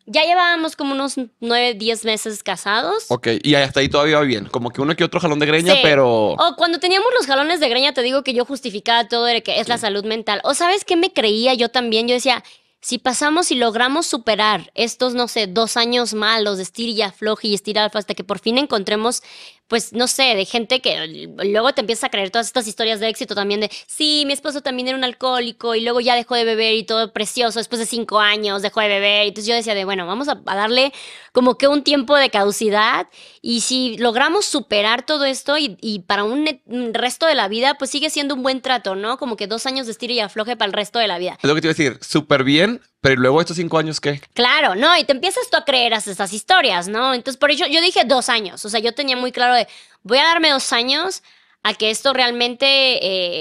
Speaker 2: Ya llevábamos como unos nueve, diez meses casados.
Speaker 1: Ok, y hasta ahí todavía va bien. Como que uno que otro jalón de greña, pero. O
Speaker 2: cuando teníamos los jalones de greña, te digo que yo justificaba todo de que es la salud mental. O sabes qué me creía yo también. Yo decía, si pasamos y logramos superar estos, no sé, dos años malos de estir y afloje y estirar hasta que por fin encontremos pues no sé, de gente que eh, luego te empieza a creer todas estas historias de éxito también de, sí, mi esposo también era un alcohólico y luego ya dejó de beber y todo precioso, después de cinco años dejó de beber. Entonces yo decía de, bueno, vamos a, darle como que un tiempo de caducidad y si logramos superar todo esto y, para un, resto de la vida, pues sigue siendo un buen trato, ¿no? Como que dos años de estilo y afloje para el resto de la vida.
Speaker 1: Es lo que te iba a decir, súper bien, pero luego estos cinco años, ¿qué?
Speaker 2: Claro, no, y te empiezas tú a creer a esas historias, ¿no? Entonces, por eso yo dije dos años, o sea, yo tenía muy claro de, voy a darme dos años a que esto realmente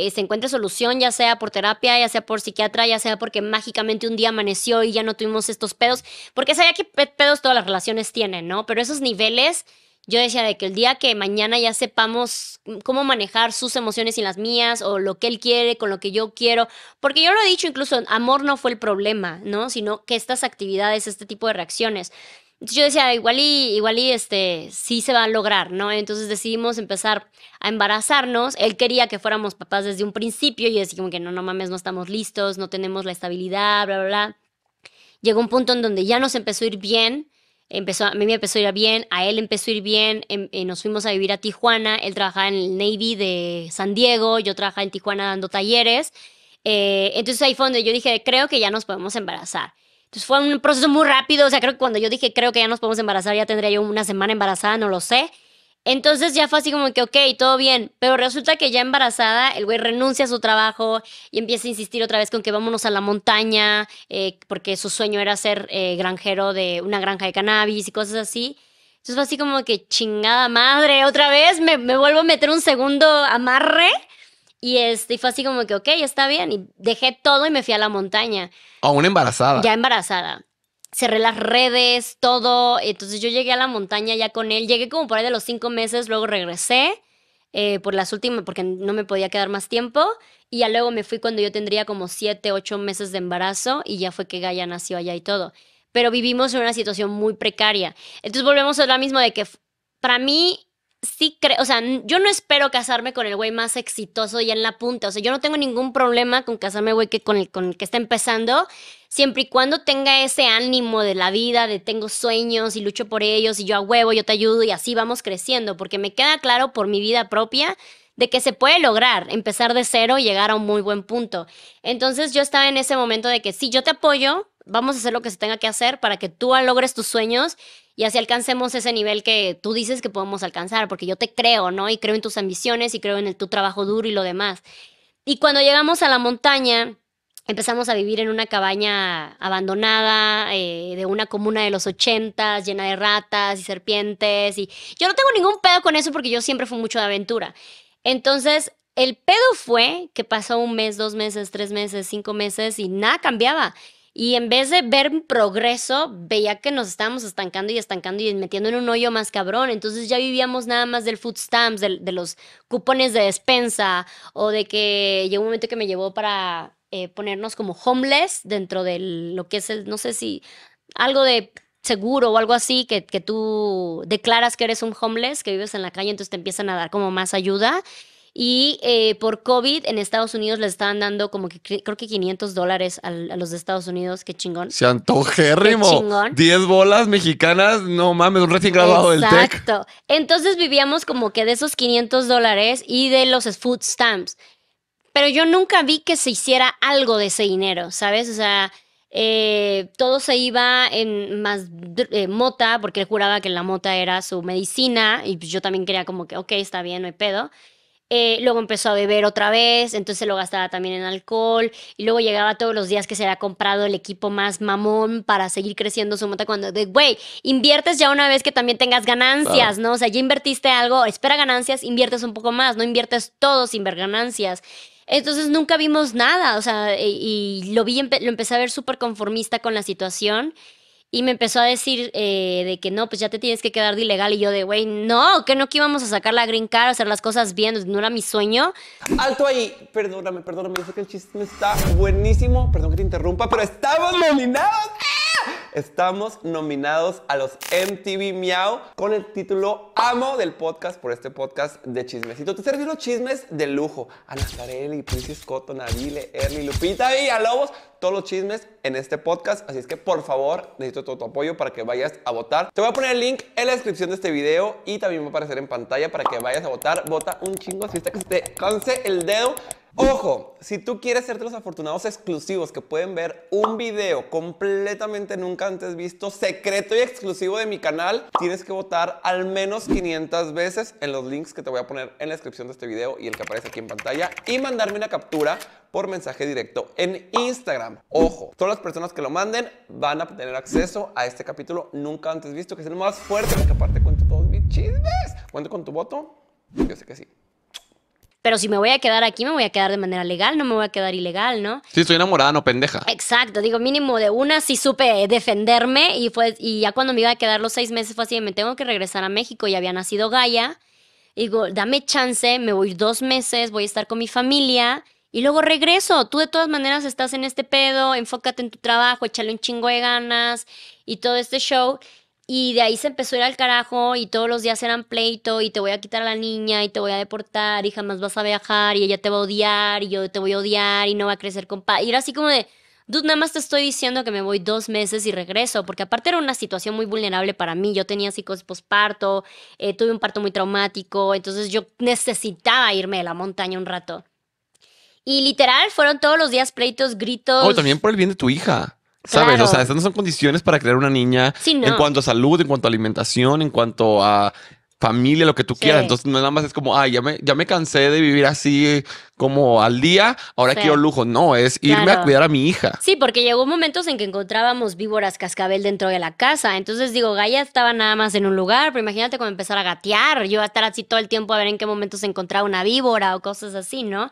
Speaker 2: eh, se encuentre solución, ya sea por terapia, ya sea por psiquiatra, ya sea porque mágicamente un día amaneció y ya no tuvimos estos pedos, porque sabía que pedos todas las relaciones tienen, ¿no? Pero esos niveles yo decía de que el día que mañana ya sepamos cómo manejar sus emociones y las mías o lo que él quiere con lo que yo quiero, porque yo lo he dicho incluso, amor no fue el problema, ¿no? Sino que estas actividades, este tipo de reacciones. Yo decía, igual y, igual y este, sí se va a lograr, ¿no? Entonces decidimos empezar a embarazarnos. Él quería que fuéramos papás desde un principio y decimos como que no, no mames, no estamos listos, no tenemos la estabilidad, bla, bla, bla. Llegó un punto en donde ya nos empezó a ir bien, Empezó, a mí me empezó a ir bien, a él empezó a ir bien, em, eh, nos fuimos a vivir a Tijuana, él trabajaba en el Navy de San Diego, yo trabajaba en Tijuana dando talleres. Eh, entonces ahí fue donde yo dije, creo que ya nos podemos embarazar. Entonces fue un proceso muy rápido, o sea, creo que cuando yo dije, creo que ya nos podemos embarazar, ya tendría yo una semana embarazada, no lo sé. Entonces ya fue así como que, ok, todo bien, pero resulta que ya embarazada, el güey renuncia a su trabajo y empieza a insistir otra vez con que vámonos a la montaña, eh, porque su sueño era ser eh, granjero de una granja de cannabis y cosas así. Entonces fue así como que, chingada madre, otra vez me, vuelvo a meter un segundo amarre. Y, este, y fue así como que, ok, está bien. Y dejé todo y me fui a la montaña.
Speaker 1: Aún embarazada. Ya
Speaker 2: embarazada cerré las redes, todo. Entonces yo llegué a la montaña ya con él. Llegué como por ahí de los cinco meses, luego regresé eh, por las últimas, porque no me podía quedar más tiempo. Y ya luego me fui cuando yo tendría como siete, ocho meses de embarazo y ya fue que Gaia nació allá y todo. Pero vivimos en una situación muy precaria. Entonces volvemos a lo mismo de que para mí sí creo, o sea, yo no espero casarme con el güey más exitoso y en la punta. O sea, yo no tengo ningún problema con casarme güey que con el, con que está empezando, siempre y cuando tenga ese ánimo de la vida, de tengo sueños y lucho por ellos y yo a huevo, yo te ayudo y así vamos creciendo, porque me queda claro por mi vida propia de que se puede lograr empezar de cero y llegar a un muy buen punto. Entonces yo estaba en ese momento de que sí, yo te apoyo, vamos a hacer lo que se tenga que hacer para que tú logres tus sueños y así alcancemos ese nivel que tú dices que podemos alcanzar, porque yo te creo, ¿no? Y creo en tus ambiciones y creo en tu trabajo duro y lo demás. Y cuando llegamos a la montaña, empezamos a vivir en una cabaña abandonada, eh, de una comuna de los ochentas, llena de ratas y serpientes. Y yo no tengo ningún pedo con eso porque yo siempre fui mucho de aventura. Entonces, el pedo fue que pasó un mes, dos meses, tres meses, cinco meses y nada cambiaba. Y en vez de ver progreso, veía que nos estábamos estancando y estancando y metiendo en un hoyo más cabrón. Entonces ya vivíamos nada más del food stamps, de, los cupones de despensa o de que llegó un momento que me llevó para eh, ponernos como homeless dentro de lo que es el, no sé si, algo de seguro o algo así, que, que tú declaras que eres un homeless, que vives en la calle, entonces te empiezan a dar como más ayuda. Y eh, por COVID en Estados Unidos le estaban dando como que creo que 500 dólares a, los de Estados Unidos. Qué chingón.
Speaker 1: Se antojérrimo. Qué chingón. 10 bolas mexicanas. No mames, un recién grabado Exacto. del TEC.
Speaker 2: Exacto. Entonces vivíamos como que de esos 500 dólares y de los food stamps. Pero yo nunca vi que se hiciera algo de ese dinero, ¿sabes? O sea, eh, todo se iba en más eh, mota, porque él juraba que la mota era su medicina, y pues yo también quería como que, ok, está bien, no hay pedo. Eh, luego empezó a beber otra vez, entonces lo gastaba también en alcohol. Y luego llegaba todos los días que se le había comprado el equipo más mamón para seguir creciendo su moto Cuando, güey, inviertes ya una vez que también tengas ganancias, ¿no? O sea, ya invertiste algo, espera ganancias, inviertes un poco más, no inviertes todo sin ver ganancias. Entonces nunca vimos nada, o sea, y, lo vi, lo empecé a ver súper conformista con la situación. Y me empezó a decir eh, de que no, pues ya te tienes que quedar de ilegal. Y yo de, güey, no, que no que íbamos a sacar la green card, hacer las cosas bien, no era mi sueño.
Speaker 1: Alto ahí, perdóname, perdóname, yo sé que el chisme está buenísimo, perdón que te interrumpa, pero estamos nominados estamos nominados a los MTV Miau con el título Amo del podcast por este podcast de chismecito. Te servirán chismes de lujo. Ana Carelli, Princess Cotton, Adile, Erly, Lupita y a Lobos, todos los chismes en este podcast. Así es que por favor, necesito todo tu apoyo para que vayas a votar. Te voy a poner el link en la descripción de este video y también va a aparecer en pantalla para que vayas a votar. Vota un chingo, así hasta que se te canse el dedo. Ojo, si tú quieres ser de los afortunados exclusivos que pueden ver un video completamente nunca antes visto, secreto y exclusivo de mi canal, tienes que votar al menos 500 veces en los links que te voy a poner en la descripción de este video y el que aparece aquí en pantalla y mandarme una captura por mensaje directo en Instagram. Ojo, todas las personas que lo manden van a tener acceso a este capítulo nunca antes visto, que es el más fuerte, porque aparte cuento todos mis chismes. ¿Cuento con tu voto? Yo sé que sí
Speaker 2: pero si me voy a quedar aquí, me voy a quedar de manera legal, no me voy a quedar ilegal, ¿no?
Speaker 1: Sí, estoy enamorada, no pendeja.
Speaker 2: Exacto, digo, mínimo de una sí supe defenderme y, fue, y ya cuando me iba a quedar los seis meses fue así, me tengo que regresar a México, y había nacido Gaia. digo, dame chance, me voy dos meses, voy a estar con mi familia y luego regreso. Tú de todas maneras estás en este pedo, enfócate en tu trabajo, échale un chingo de ganas y todo este show. Y de ahí se empezó a ir al carajo y todos los días eran pleito y te voy a quitar a la niña y te voy a deportar y jamás vas a viajar y ella te va a odiar y yo te voy a odiar y no va a crecer con pa Y era así como de, dude, nada más te estoy diciendo que me voy dos meses y regreso, porque aparte era una situación muy vulnerable para mí. Yo tenía psicosis posparto, eh, tuve un parto muy traumático, entonces yo necesitaba irme de la montaña un rato. Y literal fueron todos los días pleitos, gritos. Oh, también
Speaker 1: por el bien de tu hija. ¿Sabes? O sea, estas no son condiciones para crear una niña en cuanto a salud, en cuanto a alimentación, en cuanto a familia, lo que tú quieras. no Entonces, nada más es como, ay, ya me, ya me cansé de vivir así como al día, ahora quiero lujo. No, es irme a cuidar a mi hija.
Speaker 2: Sí, porque llegó momentos en que encontrábamos víboras cascabel dentro de la casa. Entonces, digo, Gaia estaba nada más en un lugar, pero imagínate cómo empezar a gatear. Yo a estar así todo el tiempo a ver en qué momento se encontraba una víbora o cosas así, ¿no?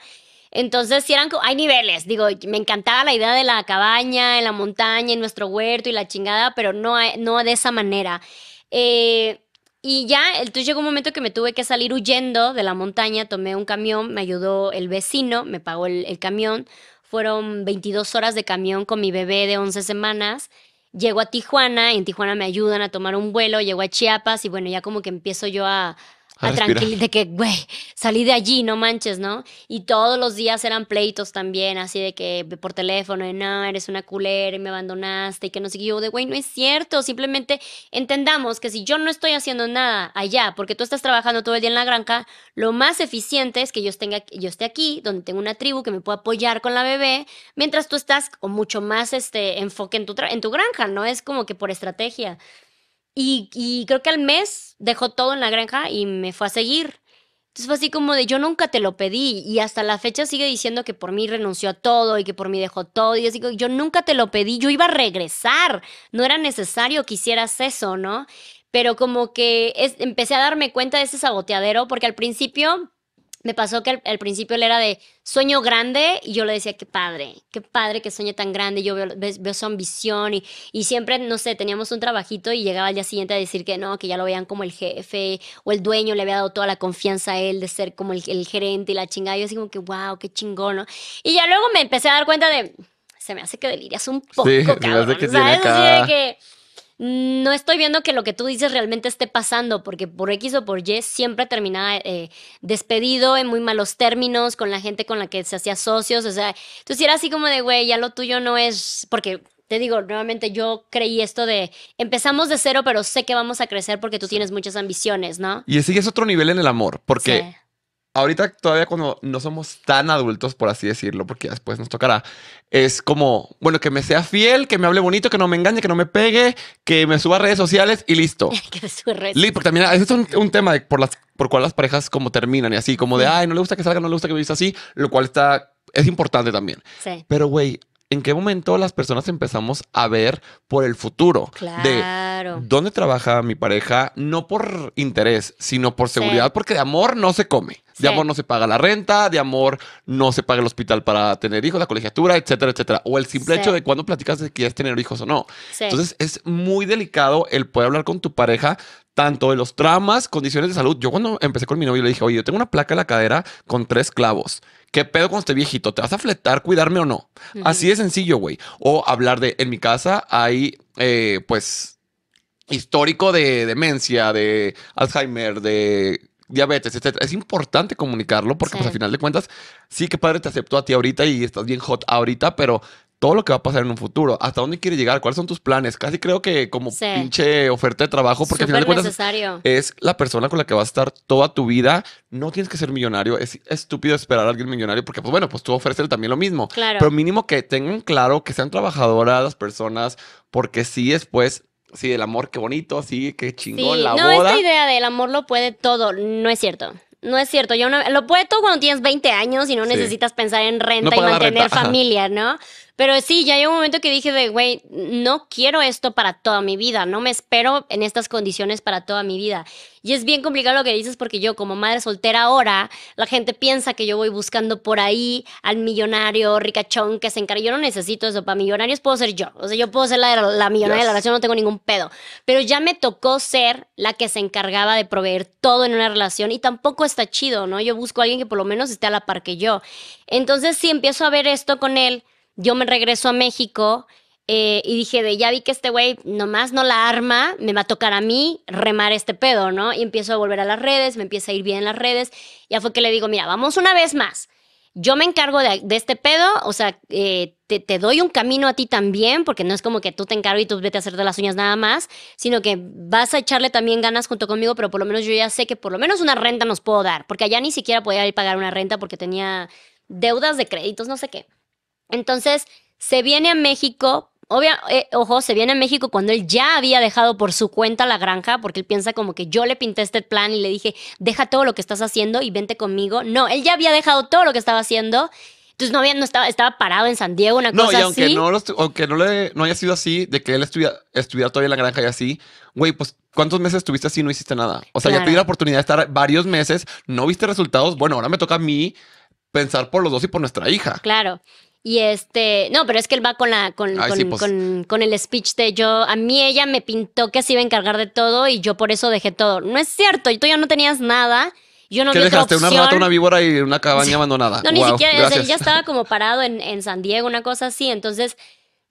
Speaker 2: Entonces, si eran, hay niveles, digo, me encantaba la idea de la cabaña, en la montaña, en nuestro huerto y la chingada, pero no, no de esa manera. Eh, y ya, entonces llegó un momento que me tuve que salir huyendo de la montaña, tomé un camión, me ayudó el vecino, me pagó el, el camión, fueron 22 horas de camión con mi bebé de 11 semanas. Llego a Tijuana y en Tijuana me ayudan a tomar un vuelo, llego a Chiapas y bueno, ya como que empiezo yo a, a de que, güey, salí de allí, no manches, ¿no? Y todos los días eran pleitos también, así de que por teléfono, de, no, eres una culera y me abandonaste y que no sé qué. Yo de, güey, no es cierto, simplemente entendamos que si yo no estoy haciendo nada allá, porque tú estás trabajando todo el día en la granja, lo más eficiente es que yo, esté, aquí, donde tengo una tribu que me pueda apoyar con la bebé, mientras tú estás o mucho más este enfoque en tu, en tu granja, ¿no? Es como que por estrategia. Y, creo que al mes dejó todo en la granja y me fue a seguir. Entonces fue así como de yo nunca te lo pedí y hasta la fecha sigue diciendo que por mí renunció a todo y que por mí dejó todo y yo digo, yo nunca te lo pedí, yo iba a regresar, no era necesario que hicieras eso, ¿no? Pero como que es, empecé a darme cuenta de ese saboteadero porque al principio me pasó que al, principio él era de sueño grande y yo le decía, qué padre, qué padre que sueñe tan grande, yo veo, su ambición y, y, siempre, no sé, teníamos un trabajito y llegaba al día siguiente a decir que no, que ya lo veían como el jefe o el dueño, le había dado toda la confianza a él de ser como el, gerente y la chingada, yo así como que, wow, qué chingón, ¿no? Y ya luego me empecé a dar cuenta de, se me hace que delirias un poco, sí, me que Tiene Mm, no estoy viendo que lo que tú dices realmente esté pasando, porque por X o por Y siempre terminaba eh, despedido en muy malos términos con la gente con la que se hacía socios, o sea, entonces era así como de, güey, ya lo tuyo no es, porque te digo, nuevamente yo creí esto de empezamos de cero, pero sé que vamos a crecer porque tú tienes muchas ambiciones, ¿no?
Speaker 1: Y ese es otro nivel en el amor, porque ahorita todavía cuando no somos tan adultos, por así decirlo, porque después nos tocará, es como, bueno, que me sea fiel, que me hable bonito, que no me engañe, que no me pegue, que me suba a redes sociales y listo.
Speaker 2: que me suba redes. Listo,
Speaker 1: porque también ah, es un, tema por, las, por cual las parejas como terminan y así, como de, ay, no le gusta que salga, no le gusta que me viste así, lo cual está, es importante también. Sí. Pero, güey, en qué momento las personas empezamos a ver por el futuro. De dónde trabaja mi pareja, no por interés, sino por seguridad, porque de amor no se come. De amor no se paga la renta, de amor no se paga el hospital para tener hijos, la colegiatura, etcétera, etcétera. O el simple hecho de cuando platicas de que quieres tener hijos o no. Entonces es muy delicado el poder hablar con tu pareja tanto de los tramas, condiciones de salud. Yo cuando empecé con mi novio le dije, oye, yo tengo una placa en la cadera con tres clavos. ¿Qué pedo cuando este viejito? ¿Te vas a fletar, cuidarme o no? Así de sencillo, güey. O hablar de, en mi casa hay, eh, pues, histórico de demencia, de Alzheimer, de diabetes, etc. Es importante comunicarlo porque, pues, a final de cuentas, sí que padre te aceptó a ti ahorita y estás bien hot ahorita, pero todo lo que va a pasar en un futuro, hasta dónde quiere llegar, cuáles son tus planes. Casi creo que como pinche oferta de trabajo, porque al final de cuentas es la persona con la que vas a estar toda tu vida. No tienes que ser millonario. Es estúpido esperar a alguien millonario porque, pues bueno, pues tú ofreces también lo mismo. Claro. Pero mínimo que tengan claro que sean trabajadoras las personas, porque si sí, después Sí, el amor, qué bonito, sí, qué chingón la no, boda. No, esta idea
Speaker 2: del amor lo puede todo, no es cierto. No es cierto. Yo no, lo puede todo cuando tienes 20 años y no necesitas pensar en renta y mantener familia, ¿no? Pero sí, ya hay un momento que dije de, güey, no quiero esto para toda mi vida, no me espero en estas condiciones para toda mi vida. Y es bien complicado lo que dices porque yo como madre soltera ahora, la gente piensa que yo voy buscando por ahí al millonario ricachón que se encarga. Yo no necesito eso, para millonarios puedo ser yo. O sea, yo puedo ser la, la millonaria de la relación, no tengo ningún pedo. Pero ya me tocó ser la que se encargaba de proveer todo en una relación y tampoco está chido, ¿no? Yo busco a alguien que por lo menos esté a la par que yo. Entonces, si empiezo a ver esto con él, yo me regreso a México eh, y dije de, ya vi que este güey nomás no la arma, me va a tocar a mí remar este pedo, ¿no? Y empiezo a volver a las redes, me empieza a ir bien en las redes. Ya fue que le digo, mira, vamos una vez más. Yo me encargo de, este pedo, o sea, eh, te, doy un camino a ti también, porque no es como que tú te encargo y tú vete a hacerte las uñas nada más, sino que vas a echarle también ganas junto conmigo, pero por lo menos yo ya sé que por lo menos una renta nos puedo dar, porque allá ni siquiera podía ir a pagar una renta porque tenía deudas de créditos, no sé qué. Entonces, se viene a México, obvia, eh, ojo, se viene a México cuando él ya había dejado por su cuenta la granja, porque él piensa como que yo le pinté este plan y le dije, deja todo lo que estás haciendo y vente conmigo. No, él ya había dejado todo lo que estaba haciendo. Entonces no había, no estaba, estaba parado en San Diego, una no, cosa aunque así. No,
Speaker 1: aunque no, le, no haya sido así, de que él estuviera todavía en la granja y así, güey, pues ¿cuántos meses estuviste así y no hiciste nada? O sea, ya te la oportunidad de estar varios meses, no viste resultados, bueno, ahora me toca a mí pensar por los dos y por nuestra hija.
Speaker 2: Claro. Y este, no, pero es que él va con la con, pues. con, con, el speech de yo, a mí ella me pintó que se iba a encargar de todo y yo por eso dejé todo. No es cierto, tú ya no tenías nada. Yo no ¿Qué que dejaste? una rata, una
Speaker 1: víbora y una cabaña abandonada. No, ni siquiera, él ya estaba
Speaker 2: como parado en, en San Diego, una cosa así. Entonces,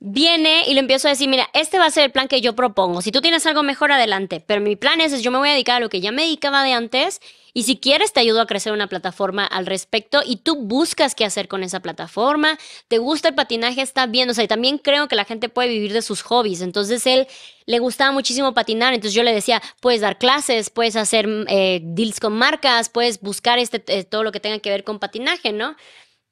Speaker 2: viene y le empiezo a decir, mira, este va a ser el plan que yo propongo. Si tú tienes algo mejor, adelante. Pero mi plan es, yo me voy a dedicar a lo que ya me dedicaba de antes y si quieres te ayudo a crecer una plataforma al respecto y tú buscas qué hacer con esa plataforma, te gusta el patinaje, está bien. O sea, y también creo que la gente puede vivir de sus hobbies. Entonces él le gustaba muchísimo patinar, entonces yo le decía, puedes dar clases, puedes hacer eh, deals con marcas, puedes buscar este, eh, todo lo que tenga que ver con patinaje, ¿no?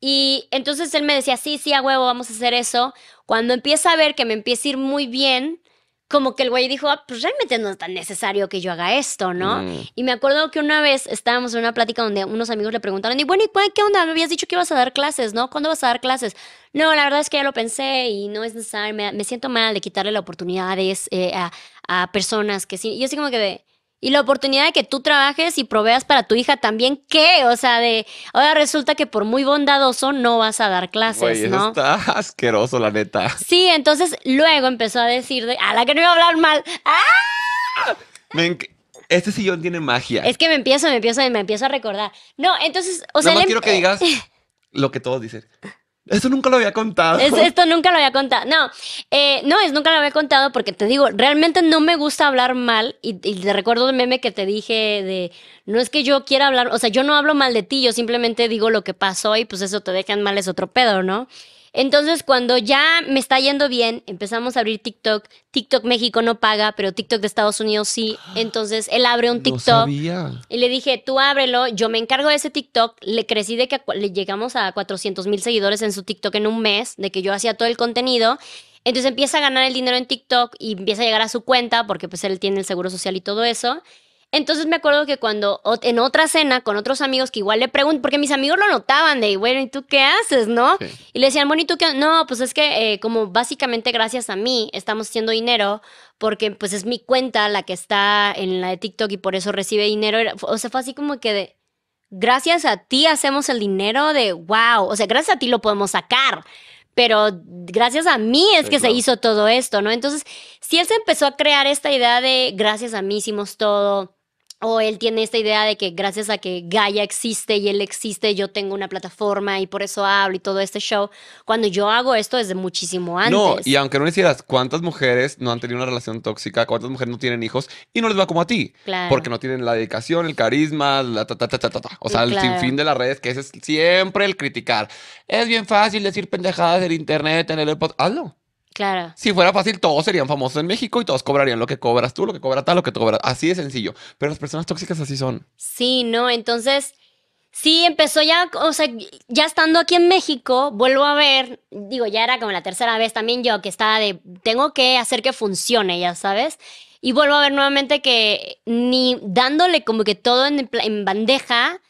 Speaker 2: Y entonces él me decía, sí, sí, a huevo, vamos a hacer eso. Cuando empieza a ver que me empieza a ir muy bien, como que el güey dijo, ah, pues realmente no es tan necesario que yo haga esto, ¿no? Mm. Y me acuerdo que una vez estábamos en una plática donde unos amigos le preguntaron, y bueno, ¿y qué onda? Me habías dicho que ibas a dar clases, ¿no? ¿Cuándo vas a dar clases? No, la verdad es que ya lo pensé y no es necesario, me, siento mal de quitarle la oportunidad eh, a, personas que sí. yo así como que de, y la oportunidad de que tú trabajes y proveas para tu hija también, ¿qué? O sea, de ahora resulta que por muy bondadoso no vas a dar clases, Está
Speaker 1: asqueroso, la neta. Sí,
Speaker 2: entonces luego empezó a decir de, a la que no iba a hablar mal. ¡Ah!
Speaker 1: este sillón tiene magia. Es
Speaker 2: que me empiezo, me empiezo, me empiezo a recordar. No, entonces, o sea, no em quiero que eh, digas
Speaker 1: lo que todos dicen. Eso nunca lo había contado. esto
Speaker 2: nunca lo había contado. No, eh, no es nunca lo había contado porque te digo, realmente no me gusta hablar mal. Y, te recuerdo el meme que te dije de no es que yo quiera hablar, o sea, yo no hablo mal de ti, yo simplemente digo lo que pasó y pues eso te dejan mal es otro pedo, ¿no? Entonces, cuando ya me está yendo bien, empezamos a abrir TikTok. TikTok México no paga, pero TikTok de Estados Unidos sí. Entonces, él abre un TikTok. Y le dije, tú ábrelo, yo me encargo de ese TikTok. Le crecí de que le llegamos a 400 mil seguidores en su TikTok en un mes, de que yo hacía todo el contenido. Entonces empieza a ganar el dinero en TikTok y empieza a llegar a su cuenta porque pues él tiene el seguro social y todo eso. Entonces me acuerdo que cuando en otra cena con otros amigos que igual le pregunto, porque mis amigos lo notaban de, bueno, ¿y tú qué haces, no? Y le decían, bueno, ¿y tú qué? No, pues es que eh, como básicamente gracias a mí estamos haciendo dinero porque pues es mi cuenta la que está en la de TikTok y por eso recibe dinero. O sea, fue así como que de, gracias a ti hacemos el dinero de, wow, o sea, gracias a ti lo podemos sacar pero gracias a mí es que se hizo todo esto, ¿no? Entonces, si él se empezó a crear esta idea de gracias a mí hicimos todo, o él tiene esta idea de que gracias a que Gaia existe y él existe, yo tengo una plataforma y por eso hablo y todo este show, cuando yo hago esto desde muchísimo antes. No, y
Speaker 1: aunque no hicieras, ¿cuántas mujeres no han tenido una relación tóxica? ¿Cuántas mujeres no tienen hijos y no les va como a ti? Claro. Porque no tienen la dedicación, el carisma, la ta, ta, ta, ta, ta, ta. O sea, el sinfín de las redes, que ese es siempre el criticar. Es bien fácil decir pendejadas en internet, en el podcast. Hazlo. Claro. Si fuera fácil, todos serían famosos en México y todos cobrarían lo que cobras tú, lo que cobra tal, lo que cobras. Así de sencillo. Pero las personas tóxicas así son.
Speaker 2: Sí, no. Entonces, sí, empezó ya, o sea, ya estando aquí en México, vuelvo a ver, digo, ya era como la tercera vez también yo que estaba de, tengo que hacer que funcione, ya sabes. Y vuelvo a ver nuevamente que ni dándole como que todo en bandeja,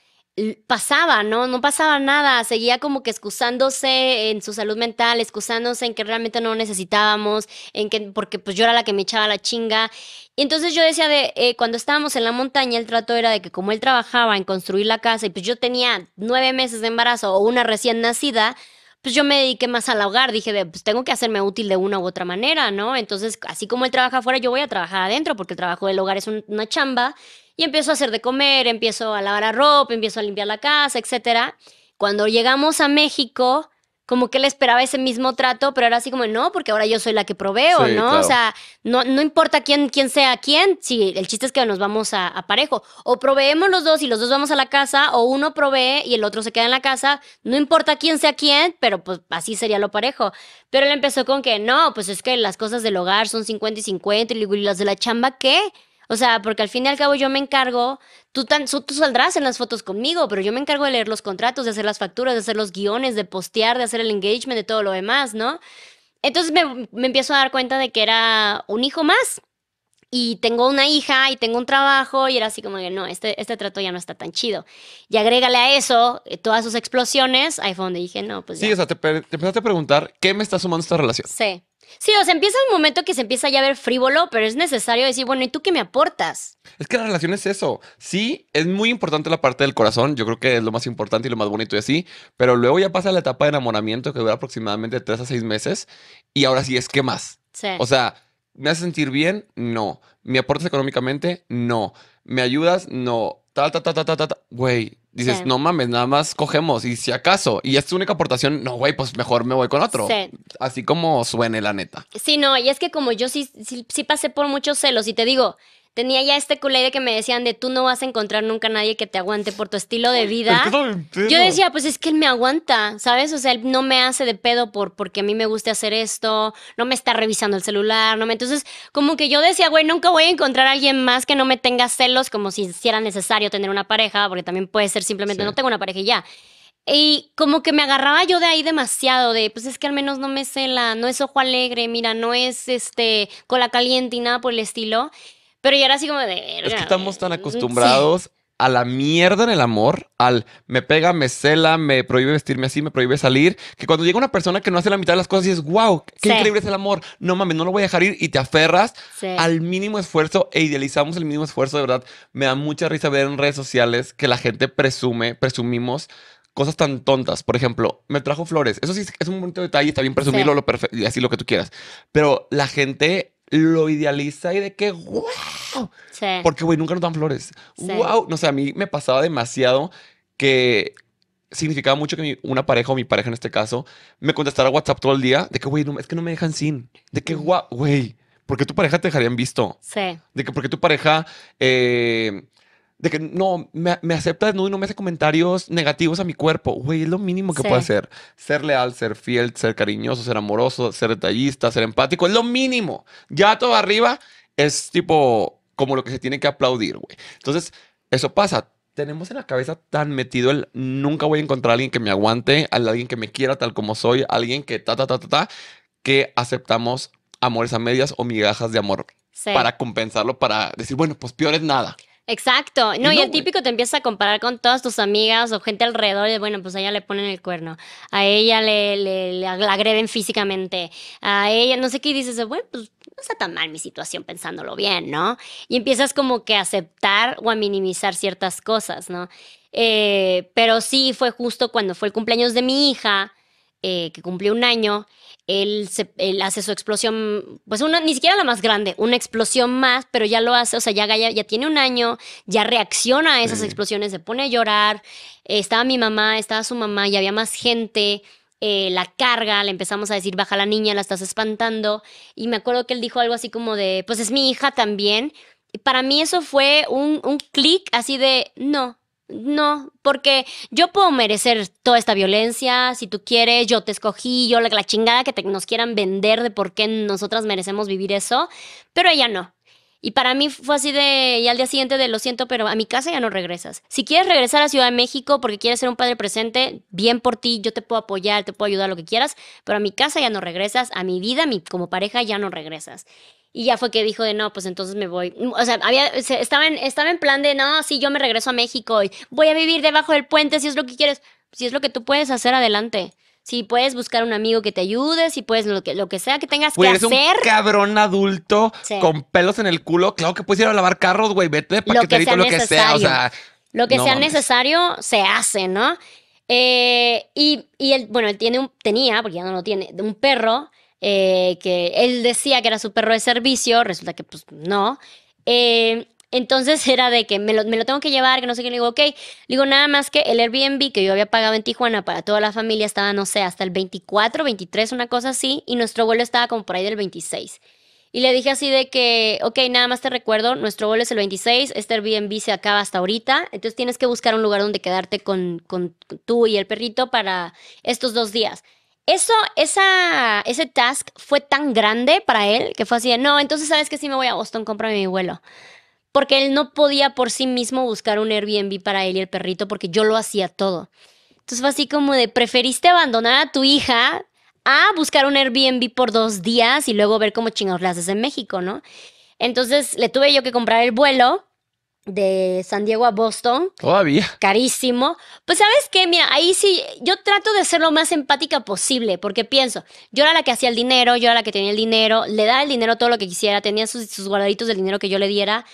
Speaker 2: pasaba, ¿no? No pasaba nada, seguía como que excusándose en su salud mental, excusándose en que realmente no necesitábamos, en que, porque pues yo era la que me echaba la chinga. Y entonces yo decía de, eh, cuando estábamos en la montaña, el trato era de que como él trabajaba en construir la casa y pues yo tenía nueve meses de embarazo o una recién nacida, pues yo me dediqué más al hogar, dije de, pues tengo que hacerme útil de una u otra manera, ¿no? Entonces, así como él trabaja afuera, yo voy a trabajar adentro porque el trabajo del hogar es una chamba y empiezo a hacer de comer, empiezo a lavar la ropa, empiezo a limpiar la casa, etc. Cuando llegamos a México, como que le esperaba ese mismo trato, pero ahora así como, no, porque ahora yo soy la que proveo, ¿no? O sea, no, no importa quién, quién sea quién, si el chiste es que nos vamos a, a, parejo. O proveemos los dos y los dos vamos a la casa, o uno provee y el otro se queda en la casa, no importa quién sea quién, pero pues así sería lo parejo. Pero él empezó con que, no, pues es que las cosas del hogar son 50 y 50, y las de la chamba, ¿qué? O sea, porque al fin y al cabo yo me encargo, tú, saldrás en las fotos conmigo, pero yo me encargo de leer los contratos, de hacer las facturas, de hacer los guiones, de postear, de hacer el engagement, de todo lo demás, ¿no? Entonces me, empiezo a dar cuenta de que era un hijo más, y tengo una hija y tengo un trabajo y era así como que no, este, este, trato ya no está tan chido. Y agrégale a eso eh, todas sus explosiones, iPhone. dije, no, pues... Ya.
Speaker 1: Sí, o sea, te, te empezaste a preguntar, ¿qué me está sumando esta relación?
Speaker 2: Sí. Sí, o sea, empieza un momento que se empieza ya a ver frívolo, pero es necesario decir, bueno, ¿y tú qué me aportas?
Speaker 1: Es que la relación es eso. Sí, es muy importante la parte del corazón, yo creo que es lo más importante y lo más bonito y así, pero luego ya pasa la etapa de enamoramiento que dura aproximadamente tres a seis meses y ahora sí es qué más. O sea, ¿me hace sentir bien? No. ¿Me aportas económicamente? No. ¿Me ayudas? No. Güey, dices, no mames, nada más cogemos y si acaso, y es tu única aportación, no, güey, pues mejor me voy con otro. Así como suene la neta.
Speaker 2: Sí, no, y es que como yo sí, sí pasé por muchos celos y te digo, tenía ya este culo de que me decían de tú no vas a encontrar nunca a nadie que te aguante por tu estilo de vida. Yo decía, pues es que él me aguanta, ¿sabes? O sea, él no me hace de pedo por porque a mí me guste hacer esto, no me está revisando el celular, no me. Entonces, como que yo decía, güey, nunca voy a encontrar a alguien más que no me tenga celos, como si hiciera necesario tener una pareja, porque también puede ser simplemente no tengo una pareja ya. Y como que me agarraba yo de ahí demasiado, de pues es que al menos no me cela, no es ojo alegre, mira, no es este cola caliente y nada por el estilo. Pero ya era así como de Es que
Speaker 1: estamos tan acostumbrados a la mierda en el amor, al me pega, me cela, me prohíbe vestirme así, me prohíbe salir, que cuando llega una persona que no hace la mitad de las cosas y es wow, qué increíble es el amor, no mames, no lo voy a dejar ir y te aferras al mínimo esfuerzo e idealizamos el mínimo esfuerzo, de verdad. Me da mucha risa ver en redes sociales que la gente presume, presumimos cosas tan tontas. Por ejemplo, me trajo flores. Eso sí es un bonito detalle, está bien presumirlo, así lo que tú quieras. Pero la gente lo idealiza y de qué wow. Sí. Porque, güey, nunca nos dan flores. Sí. Wow. No sé, a mí me pasaba demasiado que significaba mucho que mi, una pareja o mi pareja en este caso me contestara WhatsApp todo el día de que, güey, es que no me dejan sin. De que, guau güey, ¿por qué tu pareja te dejarían visto? Sí. De que, ¿por qué tu pareja... Eh, de que no, me, me acepta desnudo y no me hace comentarios negativos a mi cuerpo. Güey, es lo mínimo que puede hacer. Ser leal, ser fiel, ser cariñoso, ser amoroso, ser detallista, ser empático, es lo mínimo. Ya todo arriba es tipo como lo que se tiene que aplaudir, güey. Entonces, eso pasa. Tenemos en la cabeza tan metido el nunca voy a encontrar a alguien que me aguante, a alguien que me quiera tal como soy, alguien que ta, ta, ta, ta, ta, que aceptamos amores a medias o migajas de amor para compensarlo, para decir, bueno, pues peor es nada.
Speaker 2: Exacto. No, y, el típico te empiezas a comparar con todas tus amigas o gente alrededor de, bueno, pues a ella le ponen el cuerno, a ella le, le, agreden físicamente, a ella, no sé qué, y dices, bueno, pues no está tan mal mi situación pensándolo bien, ¿no? Y empiezas como que a aceptar o a minimizar ciertas cosas, ¿no? Eh, pero sí fue justo cuando fue el cumpleaños de mi hija, eh, que cumplió un año, él, hace su explosión, pues una, ni siquiera la más grande, una explosión más, pero ya lo hace, o sea, ya ya tiene un año, ya reacciona a esas explosiones, se pone a llorar, estaba mi mamá, estaba su mamá, ya había más gente, eh, la carga, le empezamos a decir, baja la niña, la estás espantando, y me acuerdo que él dijo algo así como de, pues es mi hija también, para mí eso fue un, un clic así de, no, no, porque yo puedo merecer toda esta violencia, si tú quieres, yo te escogí, yo la, chingada que nos quieran vender de por qué nosotras merecemos vivir eso, pero ella no. Y para mí fue así de, y al día siguiente de lo siento, pero a mi casa ya no regresas. Si quieres regresar a Ciudad de México porque quieres ser un padre presente, bien por ti, yo te puedo apoyar, te puedo ayudar lo que quieras, pero a mi casa ya no regresas, a mi vida, mi, como pareja ya no regresas. Y ya fue que dijo de no, pues entonces me voy. O sea, había, estaba, en, en plan de no, si yo me regreso a México y voy a vivir debajo del puente si es lo que quieres. Si es lo que tú puedes hacer, adelante. Si puedes buscar un amigo que te ayude, si puedes lo que, lo que sea que tengas que pues, hacer. Un
Speaker 1: cabrón adulto con pelos en el culo. Claro que puedes ir a lavar carros, güey. Vete de lo que sea. Lo que sea,
Speaker 2: lo que sea necesario se hace, ¿no? Eh, y, y él, bueno, él tiene tenía, porque ya no lo tiene, un perro eh, que él decía que era su perro de servicio, resulta que pues no. Eh, entonces era de que me lo, tengo que llevar, que no sé qué. Le digo, ok. Le digo, nada más que el Airbnb que yo había pagado en Tijuana para toda la familia estaba, no sé, hasta el 24, 23, una cosa así. Y nuestro vuelo estaba como por ahí del 26. Y le dije así de que, ok, nada más te recuerdo, nuestro vuelo es el 26, este Airbnb se acaba hasta ahorita, entonces tienes que buscar un lugar donde quedarte con, con tú y el perrito para estos dos días. Eso, esa, ese task fue tan grande para él que fue así de, no, entonces sabes que si me voy a Boston, cómprame mi vuelo. Porque él no podía por sí mismo buscar un Airbnb para él y el perrito porque yo lo hacía todo. Entonces fue así como de, preferiste abandonar a tu hija a buscar un Airbnb por dos días y luego ver cómo chingados las haces en México, ¿no? Entonces le tuve yo que comprar el vuelo de San Diego a Boston. Todavía. Carísimo. Pues sabes qué, mira, ahí sí, yo trato de ser lo más empática posible, porque pienso, yo era la que hacía el dinero, yo era la que tenía el dinero, le daba el dinero todo lo que quisiera, tenía sus, sus guardaditos del dinero que yo le diera.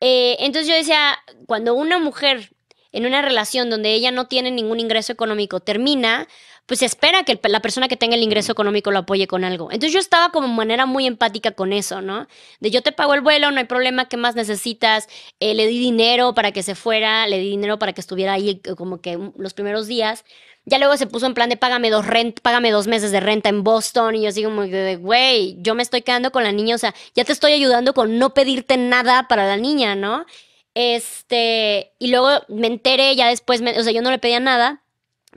Speaker 2: Eh, entonces yo decía, cuando una mujer en una relación donde ella no tiene ningún ingreso económico termina, pues se espera que la persona que tenga el ingreso económico lo apoye con algo. Entonces yo estaba como de manera muy empática con eso, ¿no? De yo te pago el vuelo, no hay problema, ¿qué más necesitas? Eh, le di dinero para que se fuera, le di dinero para que estuviera ahí eh, como que mm, los primeros días. Ya luego se puso en plan de págame dos, rent, págame dos meses de renta en Boston. Y yo así como de, güey, yo me estoy quedando con la niña. O sea, ya te estoy ayudando con no pedirte nada para la niña, ¿no? Este, y luego me enteré, ya después, o sea, yo no le pedía nada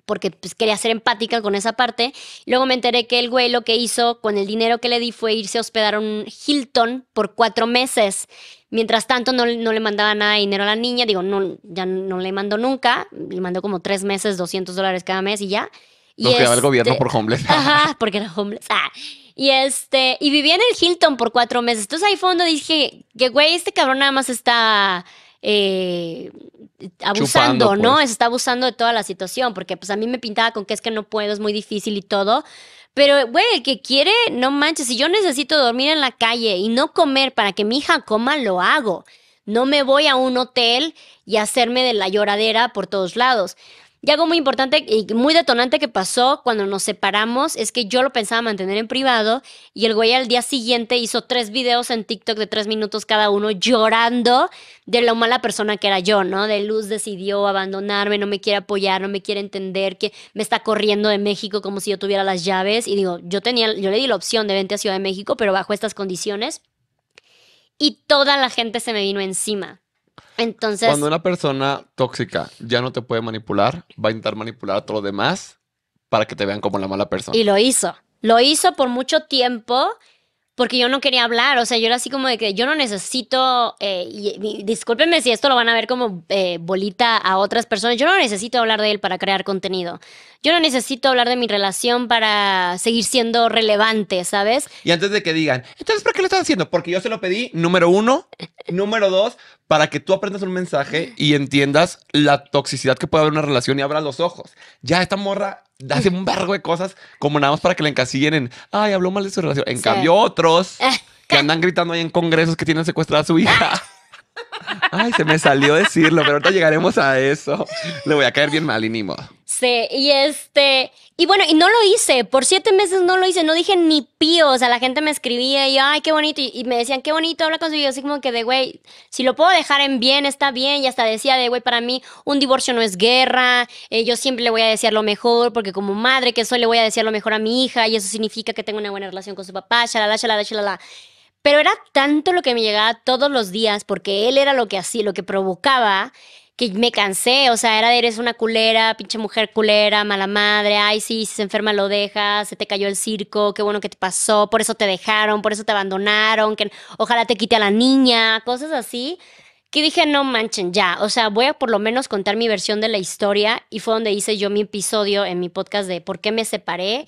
Speaker 2: porque pues, quería ser empática con esa parte. Luego me enteré que el güey lo que hizo con el dinero que le di fue irse a hospedar a un Hilton por cuatro meses. Mientras tanto, no, le mandaba nada de dinero a la niña. Digo, no, ya no le mando nunca. Le mandó como tres meses, 200 dólares cada mes y ya.
Speaker 1: Y quedaba el gobierno este, por homeless.
Speaker 2: Ajá, porque era homeless. Ah. Y este, y vivía en el Hilton por cuatro meses. Entonces ahí fondo dije que, güey, este cabrón nada más está eh, abusando, ¿no? Se pues. está abusando de toda la situación, porque pues a mí me pintaba con que es que no puedo, es muy difícil y todo. Pero, güey, el que quiere, no manches, si yo necesito dormir en la calle y no comer para que mi hija coma, lo hago. No me voy a un hotel y hacerme de la lloradera por todos lados. Y algo muy importante y muy detonante que pasó cuando nos separamos es que yo lo pensaba mantener en privado y el güey al día siguiente hizo tres videos en TikTok de tres minutos cada uno llorando de lo mala persona que era yo, ¿no? De Luz decidió abandonarme, no me quiere apoyar, no me quiere entender, que me está corriendo de México como si yo tuviera las llaves. Y digo, yo, tenía, yo le di la opción de vente a Ciudad de México, pero bajo estas condiciones. Y toda la gente se me vino encima entonces. Cuando una
Speaker 1: persona tóxica ya no te puede manipular, va a intentar manipular a todo lo demás para que te vean como la mala persona. Y lo
Speaker 2: hizo. Lo hizo por mucho tiempo porque yo no quería hablar, o sea, yo era así como de que yo no necesito, eh, discúlpenme si esto lo van a ver como eh, bolita a otras personas, yo no necesito hablar de él para crear contenido, yo no necesito hablar de mi relación para seguir siendo relevante, ¿sabes?
Speaker 1: Y antes de que digan, entonces, para qué lo están haciendo? Porque yo se lo pedí, número uno, número dos, para que tú aprendas un mensaje y entiendas la toxicidad que puede haber en una relación y abras los ojos. Ya esta morra hace un barro de cosas como nada más para que le encasillen en, ay, habló mal de su relación. En cambio, otros que andan gritando ahí en congresos que tienen secuestrada a su hija. Ay, se me salió decirlo, pero ahorita llegaremos a eso. Le voy a caer bien mal y ni modo.
Speaker 2: Sí, y este, y bueno, y no lo hice, por siete meses no lo hice, no dije ni pío, o sea, la gente me escribía y yo, ay, qué bonito, y, me decían, qué bonito, habla con su hijo, así como que de, güey, si lo puedo dejar en bien, está bien, y hasta decía de, güey, para mí un divorcio no es guerra, eh, yo siempre le voy a decir lo mejor, porque como madre que soy, le voy a decir lo mejor a mi hija, y eso significa que tengo una buena relación con su papá, shalala, shalala, shalala. la. Pero era tanto lo que me llegaba todos los días, porque él era lo que hacía, lo que provocaba, que me cansé. O sea, era de eres una culera, pinche mujer culera, mala madre. Ay, sí, si se enferma lo dejas, se te cayó el circo, qué bueno que te pasó, por eso te dejaron, por eso te abandonaron, que ojalá te quite a la niña, cosas así. Que dije, no manchen, ya. O sea, voy a por lo menos contar mi versión de la historia. Y fue donde hice yo mi episodio en mi podcast de por qué me separé,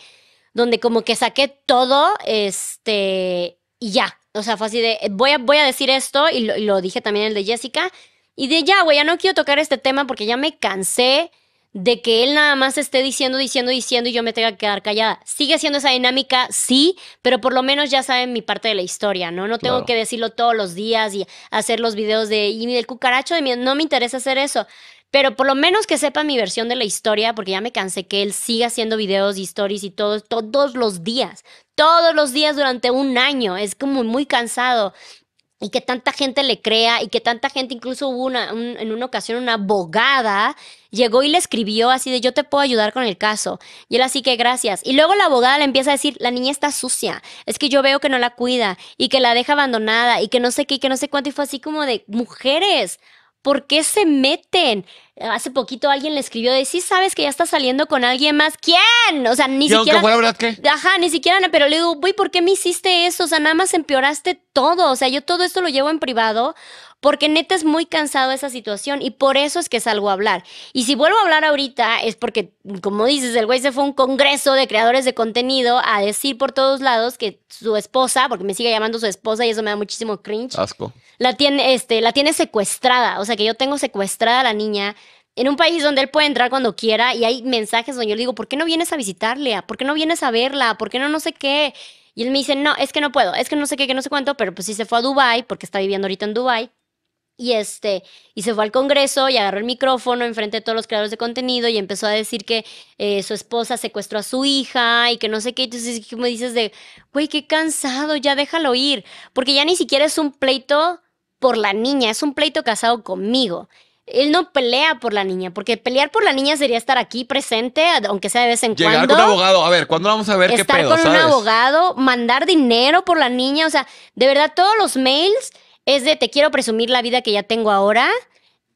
Speaker 2: donde como que saqué todo, este, y ya. O sea, fue así de, voy a, voy a decir esto, y lo, dije también el de Jessica, y de ya, güey, ya no quiero tocar este tema porque ya me cansé de que él nada más esté diciendo, diciendo, diciendo y yo me tenga que quedar callada. Sigue siendo esa dinámica, sí, pero por lo menos ya saben mi parte de la historia, ¿no? No tengo que decirlo todos los días y hacer los videos de y del cucaracho de No me interesa hacer eso. Pero por lo menos que sepa mi versión de la historia, porque ya me cansé que él siga haciendo videos y stories y todo, todos los días, todos los días durante un año. Es como muy cansado y que tanta gente le crea y que tanta gente, incluso hubo una, en una ocasión una abogada, llegó y le escribió así de yo te puedo ayudar con el caso. Y él así que gracias. Y luego la abogada le empieza a decir, la niña está sucia, es que yo veo que no la cuida y que la deja abandonada y que no sé qué que no sé cuánto. Y fue así como de mujeres. ¿Por qué se meten? Hace poquito alguien le escribió de sí sabes que ya está saliendo con alguien más. ¿Quién? O sea, ni Yo, siquiera. Fuera, ¿verdad, qué? Ajá, ni siquiera, pero le digo, güey, ¿por qué me hiciste eso? O sea, nada más empeoraste todo. O sea, yo todo esto lo llevo en privado porque neta es muy cansado esa situación y por eso es que salgo a hablar. Y si vuelvo a hablar ahorita es porque, como dices, el güey se fue a un congreso de creadores de contenido a decir por todos lados que su esposa, porque me sigue llamando su esposa y eso me da muchísimo cringe. Asco. La tiene, este, la tiene secuestrada, o sea que yo tengo secuestrada a la niña en un país donde él puede entrar cuando quiera y hay mensajes donde yo le digo, ¿por qué no vienes a visitarle? ¿Por qué no vienes a verla? ¿Por qué no no sé qué? Y él me dice, no, es que no puedo, es que no sé qué, que no sé cuánto, pero pues sí se fue a Dubai porque está viviendo ahorita en Dubai. Y este, y se fue al Congreso y agarró el micrófono enfrente de todos los creadores de contenido y empezó a decir que eh, su esposa secuestró a su hija y que no sé qué. Entonces, me dices de, güey, qué cansado, ya déjalo ir. Porque ya ni siquiera es un pleito por la niña, es un pleito casado conmigo. Él no pelea por la niña, porque pelear por la niña sería estar aquí presente, aunque sea de vez en cuando. Llegar un
Speaker 1: abogado, a ver, ¿cuándo vamos a ver qué pedo? con un
Speaker 2: abogado, mandar dinero por la niña, o sea, de verdad, todos los mails es de te quiero presumir la vida que ya tengo ahora.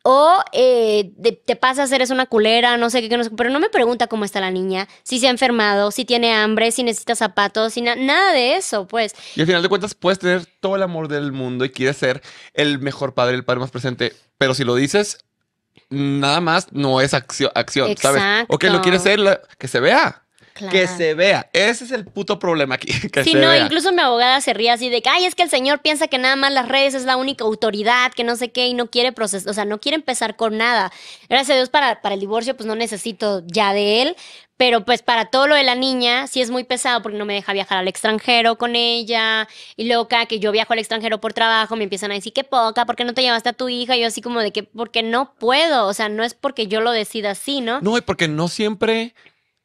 Speaker 2: O eh, te pasa es una culera, no sé qué, pero no me pregunta cómo está la niña, si se ha enfermado, si tiene hambre, si necesita zapatos, si nada de eso, pues.
Speaker 1: Y al final de cuentas puedes tener todo el amor del mundo y quieres ser el mejor padre, el padre más presente, pero si lo dices, nada más no es acción, acción O que lo quieres ser, que se vea. Que se vea. Ese es el puto problema aquí. Que sí, no, incluso
Speaker 2: mi abogada se ríe así de que, ay, es que el señor piensa que nada más las redes es la única autoridad, que no sé qué, y no quiere procesar, o sea, no quiere empezar con nada. Gracias a Dios para, para el divorcio, pues no necesito ya de él, pero pues para todo lo de la niña sí es muy pesado porque no me deja viajar al extranjero con ella. Y luego cada que yo viajo al extranjero por trabajo me empiezan a decir, qué poca, ¿por qué no te llevaste a tu hija? Y yo así como de que, porque no puedo. O sea, no es porque yo lo decida así, ¿no?
Speaker 1: No, es porque no siempre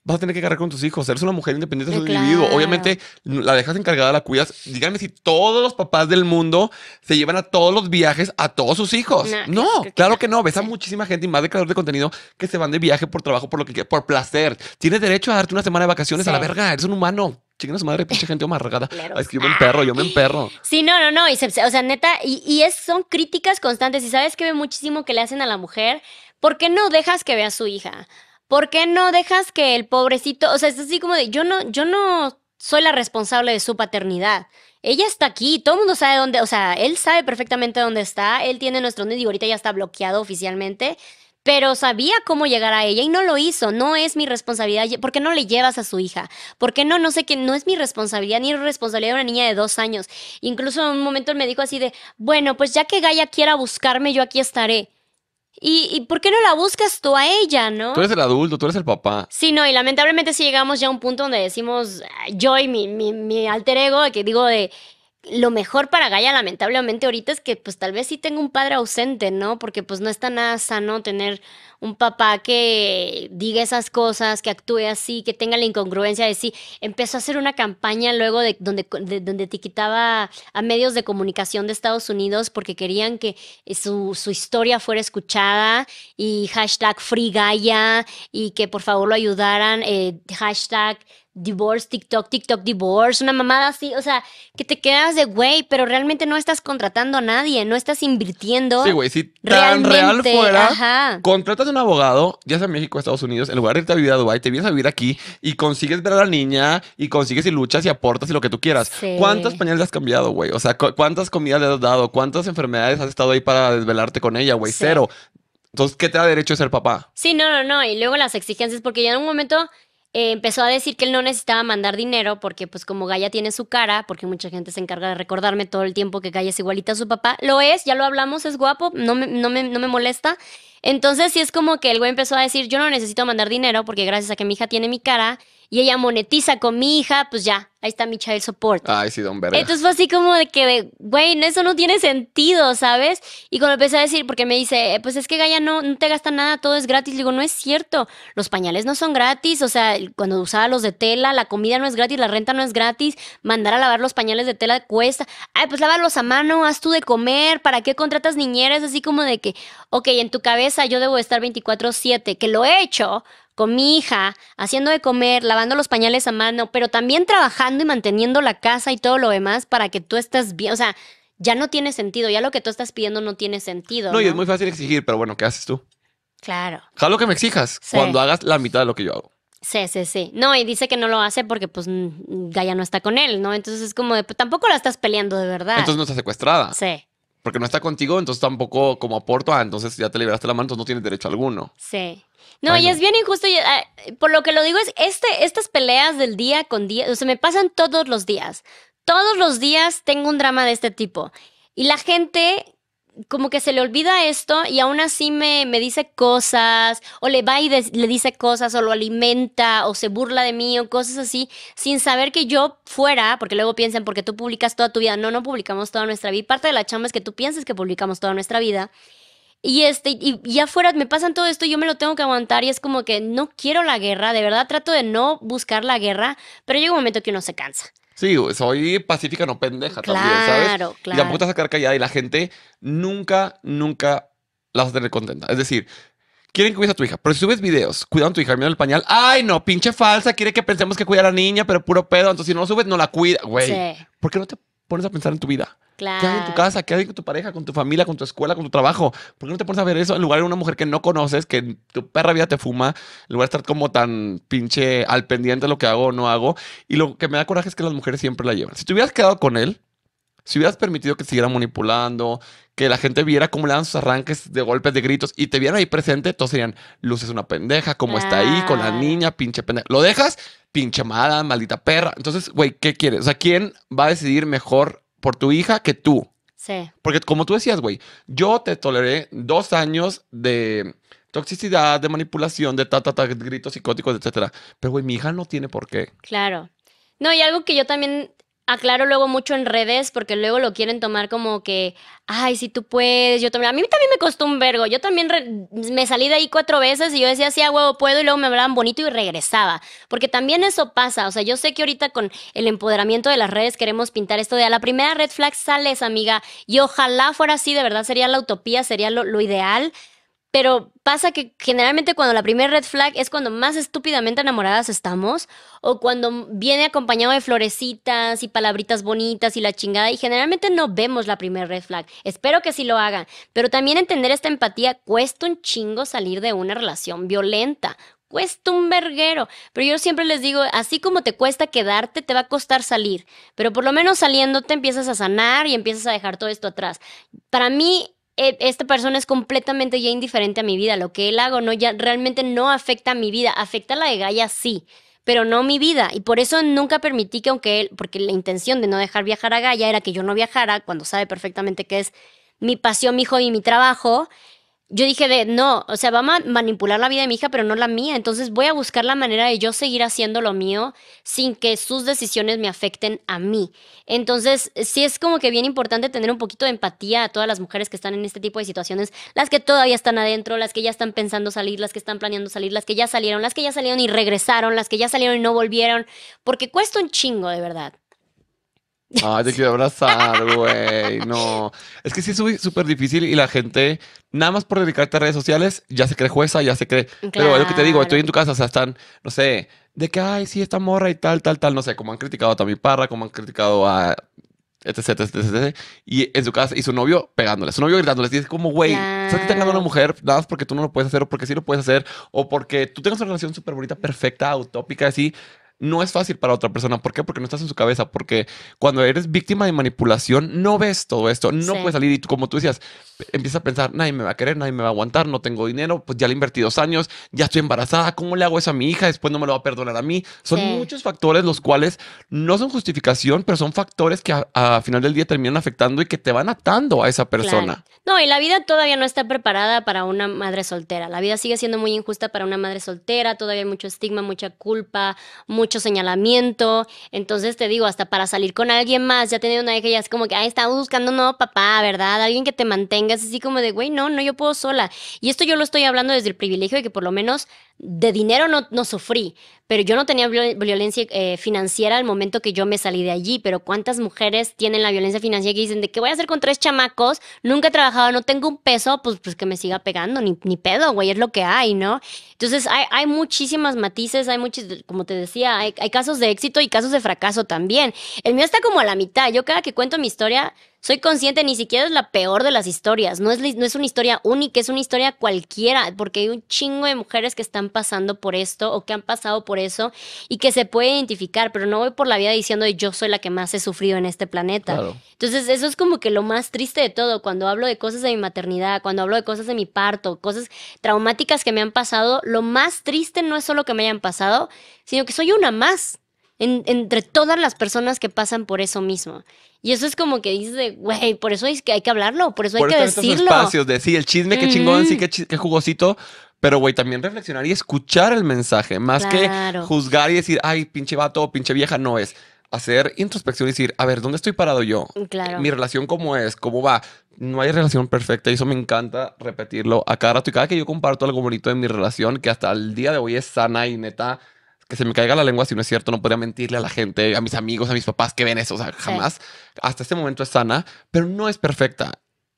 Speaker 1: vas a tener que cargar con tus hijos. Eres una mujer independiente, de eh, un Obviamente la dejas encargada, la cuidas. Díganme si todos los papás del mundo se llevan a todos los viajes a todos sus hijos. no, claro que no. Ves a muchísima gente y más de creador de contenido que se van de viaje por trabajo, por lo que por placer. Tienes derecho a darte una semana de vacaciones a la verga. Eres un humano chinguen a su madre, pinche gente amargada. Claro. es que yo me emperro, yo me ah. emperro.
Speaker 2: Sí, no, no, no. o sea, neta, y, es, son críticas constantes. Y sabes que ve muchísimo que le hacen a la mujer. porque no dejas que vea a su hija? ¿por qué no dejas que el pobrecito, o sea, es así como de, yo no, yo no soy la responsable de su paternidad. Ella está aquí, todo el mundo sabe dónde, o sea, él sabe perfectamente dónde está, él tiene nuestro y ahorita ya está bloqueado oficialmente, pero sabía cómo llegar a ella y no lo hizo, no es mi responsabilidad, ¿por qué no le llevas a su hija? ¿Por qué no? No sé qué, no es mi responsabilidad ni responsabilidad de una niña de dos años. Incluso en un momento él me dijo así de, bueno, pues ya que Gaia quiera buscarme, yo aquí estaré. ¿Y, ¿Y, por qué no la buscas tú a ella, no? Tú eres
Speaker 1: el adulto, tú eres el papá.
Speaker 2: Sí, no, y lamentablemente sí llegamos ya a un punto donde decimos, yo y mi, mi, alter ego, que digo de, lo mejor para Gaia, lamentablemente, ahorita es que pues tal vez sí tenga un padre ausente, ¿no? Porque pues no está nada sano tener un papá que diga esas cosas, que actúe así, que tenga la incongruencia de sí. Empezó a hacer una campaña luego de donde, de, donde quitaba a medios de comunicación de Estados Unidos porque querían que eh, su, su historia fuera escuchada y hashtag Free Gaia y que por favor lo ayudaran, eh, hashtag divorce, TikTok, TikTok, divorce, una mamada así, o sea, que te quedas de güey, pero realmente no estás contratando a nadie, no estás invirtiendo. Sí, güey, si tan real fuera,
Speaker 1: contratas un abogado, ya sea en México o Estados Unidos, en lugar de irte a vivir a Dubái, te vienes a vivir aquí y consigues ver a la niña y consigues y luchas y aportas y lo que tú quieras. ¿Cuántas pañales le has cambiado, güey? O sea, ¿cuántas comidas le has dado? ¿Cuántas enfermedades has estado ahí para desvelarte con ella, güey? Cero. Entonces, ¿qué te da derecho a ser papá?
Speaker 2: Sí, no, no, no. Y luego las exigencias, porque ya en un momento eh, empezó a decir que él no necesitaba mandar dinero porque pues como Gaia tiene su cara, porque mucha gente se encarga de recordarme todo el tiempo que Gaia es igualita a su papá, lo es, ya lo hablamos, es guapo, no me, no no me molesta. Entonces sí es como que el güey empezó a decir, yo no necesito mandar dinero porque gracias a que mi hija tiene mi cara y ella monetiza con mi hija, pues ya, ahí está mi child
Speaker 1: support. Ay, sí, don verga. Entonces fue
Speaker 2: así como de que, güey, eso no tiene sentido, ¿sabes? Y cuando empecé a decir, porque me dice, eh, pues es que Gaya, no, no te gasta nada, todo es gratis. Le digo, no es cierto, los pañales no son gratis, o sea, cuando usaba los de tela, la comida no es gratis, la renta no es gratis, mandar a lavar los pañales de tela cuesta. Ay, pues lávalos a mano, haz tú de comer, ¿para qué contratas niñeras? Así como de que, ok, en tu cabeza yo debo estar 24/7, que lo he hecho, con mi hija, haciendo de comer, lavando los pañales a mano, pero también trabajando y manteniendo la casa y todo lo demás para que tú estés bien. O sea, ya no tiene sentido, ya lo que tú estás pidiendo no tiene sentido. No, y es muy
Speaker 1: fácil exigir, pero bueno, ¿qué haces tú? Claro. lo que me exijas cuando hagas la mitad de lo que yo hago.
Speaker 2: Sí, sí, sí. No, y dice que no lo hace porque pues mm, Gaya no está con él, ¿no? Entonces es como de, pues, tampoco la estás peleando de verdad. Entonces
Speaker 1: no está secuestrada. Sí porque no está contigo, entonces tampoco como aporto, entonces ya te liberaste la mano, entonces no tienes derecho alguno.
Speaker 2: Sí. No, y es bien injusto, ah, por lo que lo digo es, este, estas peleas del día con día, o sea, me pasan todos los días. Todos los días tengo un drama de este tipo. Y la gente como que se le olvida esto y aún así me, me dice cosas, o le va y le dice cosas, o lo alimenta, o se burla de mí, o cosas así, sin saber que yo fuera, porque luego piensan, porque tú publicas toda tu vida, no, no publicamos toda nuestra vida, parte de la chamba es que tú pienses que publicamos toda nuestra vida. Y este, y, y afuera me pasan todo esto, y yo me lo tengo que aguantar y es como que no quiero la guerra, de verdad trato de no buscar la guerra, pero llega un momento que uno se cansa.
Speaker 1: Sí, soy pacífica, no pendeja claro, también, ¿sabes?
Speaker 2: Claro, claro. Y tampoco te
Speaker 1: vas a callada y la gente nunca, nunca la vas a tener contenta. Es decir, quieren que cuides a tu hija, pero si subes videos cuidando a tu hija mirando el pañal, ay no, pinche falsa, quiere que pensemos que cuida a la niña, pero puro pedo, entonces si no lo subes, no la cuida, güey. Sí. ¿Por qué no te pones a pensar en tu vida? Claro. ¿Qué hay en tu casa? ¿Qué hay con tu pareja, con tu familia, con tu escuela, con tu trabajo? ¿Por qué no te pones a ver eso en lugar de una mujer que no conoces, que tu perra vida te fuma, en lugar de estar como tan pinche al pendiente de lo que hago o no hago? Y lo que me da coraje es que las mujeres siempre la llevan. Si te hubieras quedado con él, si hubieras permitido que siguieran manipulando, que la gente viera cómo le dan sus arranques de golpes, de gritos, y te vieran ahí presente, todos serían, luces una pendeja, cómo está ahí con la ah. niña, pinche pendeja. ¿Lo dejas? Pinche mala, maldita perra. Entonces, güey, ¿qué quieres? O sea, ¿quién va a decidir mejor por tu hija que tú? Sí. Porque como tú decías, güey, yo te toleré dos años de toxicidad, de manipulación, de ta, ta, ta, gritos psicóticos, etcétera. Pero, güey, mi hija no tiene por qué.
Speaker 2: Claro. No, y algo que yo también aclaro luego mucho en redes porque luego lo quieren tomar como que, ay, si tú puedes, yo también. A mí también me costó un vergo. Yo también me salí de ahí cuatro veces y yo decía, sí, a huevo puedo, y luego me hablaban bonito y regresaba. Porque también eso pasa. O sea, yo sé que ahorita con el empoderamiento de las redes queremos pintar esto de a la primera red flag sales, amiga. Y ojalá fuera así, de verdad sería la utopía, sería lo ideal. Pero pasa que generalmente cuando la primera red flag es cuando más estúpidamente enamoradas estamos o cuando viene acompañado de florecitas y palabritas bonitas y la chingada y generalmente no vemos la primera red flag. Espero que sí lo hagan, pero también entender esta empatía cuesta un chingo salir de una relación violenta. Cuesta un verguero, pero yo siempre les digo, así como te cuesta quedarte, te va a costar salir, pero por lo menos saliendo te empiezas a sanar y empiezas a dejar todo esto atrás. Para mí e, esta persona es completamente ya indiferente a mi vida, lo que él hago no ya realmente no afecta a mi vida, afecta a la de Gaia sí, pero no mi vida y por eso nunca permití que aunque él, porque la intención de no dejar viajar a Gaia era que yo no viajara cuando sabe perfectamente que es mi pasión, mi hobby, mi trabajo, yo dije de, no, o sea, va a manipular la vida de mi hija, pero no la mía. Entonces voy a buscar la manera de yo seguir haciendo lo mío sin que sus decisiones me afecten a mí. Entonces, sí es como que bien importante tener un poquito de empatía a todas las mujeres que están en este tipo de situaciones, las que todavía están adentro, las que ya están pensando salir, las que están planeando salir, las que ya salieron, las que ya salieron y regresaron, las que ya salieron y no volvieron, porque cuesta un chingo, de verdad.
Speaker 1: Ay, te quiero abrazar, güey. No. Es que sí es súper difícil y la gente, nada más por dedicarte a redes sociales, ya se cree jueza, ya se cree. Pero lo que te digo, estoy en tu casa, o sea, están, no sé, de que, ay, sí, esta morra y tal, tal, tal. No sé, como han criticado a Tami Parra, como han criticado a etc, etc, etc, Y en su casa, y su novio pegándole, su novio gritándole. Y es como, güey, claro. ¿sabes que tengas una mujer? Nada más porque tú no lo puedes hacer, o porque sí lo puedes hacer, o porque tú tengas una relación súper bonita, perfecta, utópica, así no es fácil para otra persona. ¿Por qué? Porque no estás en su cabeza. Porque cuando eres víctima de manipulación, no ves todo esto, no puedes salir. Y tú, como tú decías, empieza a pensar, nadie me va a querer, nadie me va a aguantar, no tengo dinero, pues ya le invertí dos años, ya estoy embarazada, ¿cómo le hago eso a mi hija? Después no me lo va a perdonar a mí. Son muchos factores los cuales no son justificación, pero son factores que a, final del día terminan afectando y que te van atando a esa persona.
Speaker 2: No, y la vida todavía no está preparada para una madre soltera. La vida sigue siendo muy injusta para una madre soltera, todavía hay mucho estigma, mucha culpa, mucho señalamiento. Entonces te digo, hasta para salir con alguien más, ya teniendo una hija, ya es como que, Ah, estaba buscando No, papá, ¿verdad? Alguien que te mantenga así como de, güey, no, no, yo puedo sola. Y esto yo lo estoy hablando desde el privilegio de que por lo menos de dinero no, no sufrí, pero yo no tenía violencia eh, financiera al momento que yo me salí de allí, pero ¿cuántas mujeres tienen la violencia financiera que dicen de que voy a hacer con tres chamacos? Nunca he trabajado, no tengo un peso, pues, pues que me siga pegando, ni, ni pedo, güey, es lo que hay, ¿no? Entonces hay, hay muchísimas matices, hay muchos, como te decía, hay, hay casos de éxito y casos de fracaso también. El mío está como a la mitad, yo cada que cuento mi historia soy consciente, ni siquiera es la peor de las historias. No es, no es una historia única, es una historia cualquiera, porque hay un chingo de mujeres que están pasando por esto o que han pasado por eso y que se puede identificar, pero no voy por la vida diciendo yo soy la que más he sufrido en este planeta. Entonces, eso es como que lo más triste de todo. Cuando hablo de cosas de mi maternidad, cuando hablo de cosas de mi parto, cosas traumáticas que me han pasado, lo más triste no es solo que me hayan pasado, sino que soy una más entre todas las personas que pasan por eso mismo. Y eso es como que dices, güey, por eso es que hay que hablarlo, por eso hay que decirlo. espacios
Speaker 1: de sí, el chisme, qué chingón, sí, qué jugosito. Pero, güey, también reflexionar y escuchar el mensaje, más que juzgar y decir, ay, pinche vato pinche vieja, no es. Hacer introspección y decir, a ver, ¿dónde estoy parado yo? Mm, claro. Eh, mi relación, ¿cómo es? ¿Cómo va? No hay relación perfecta y eso me encanta repetirlo a cada rato. Y cada que yo comparto algo bonito de mi relación, que hasta el día de hoy es sana y neta, que se me caiga la lengua si no es cierto, no podría mentirle a la gente, a mis amigos, a mis papás que ven eso, o sea, jamás. Hasta este momento es sana, pero no es perfecta.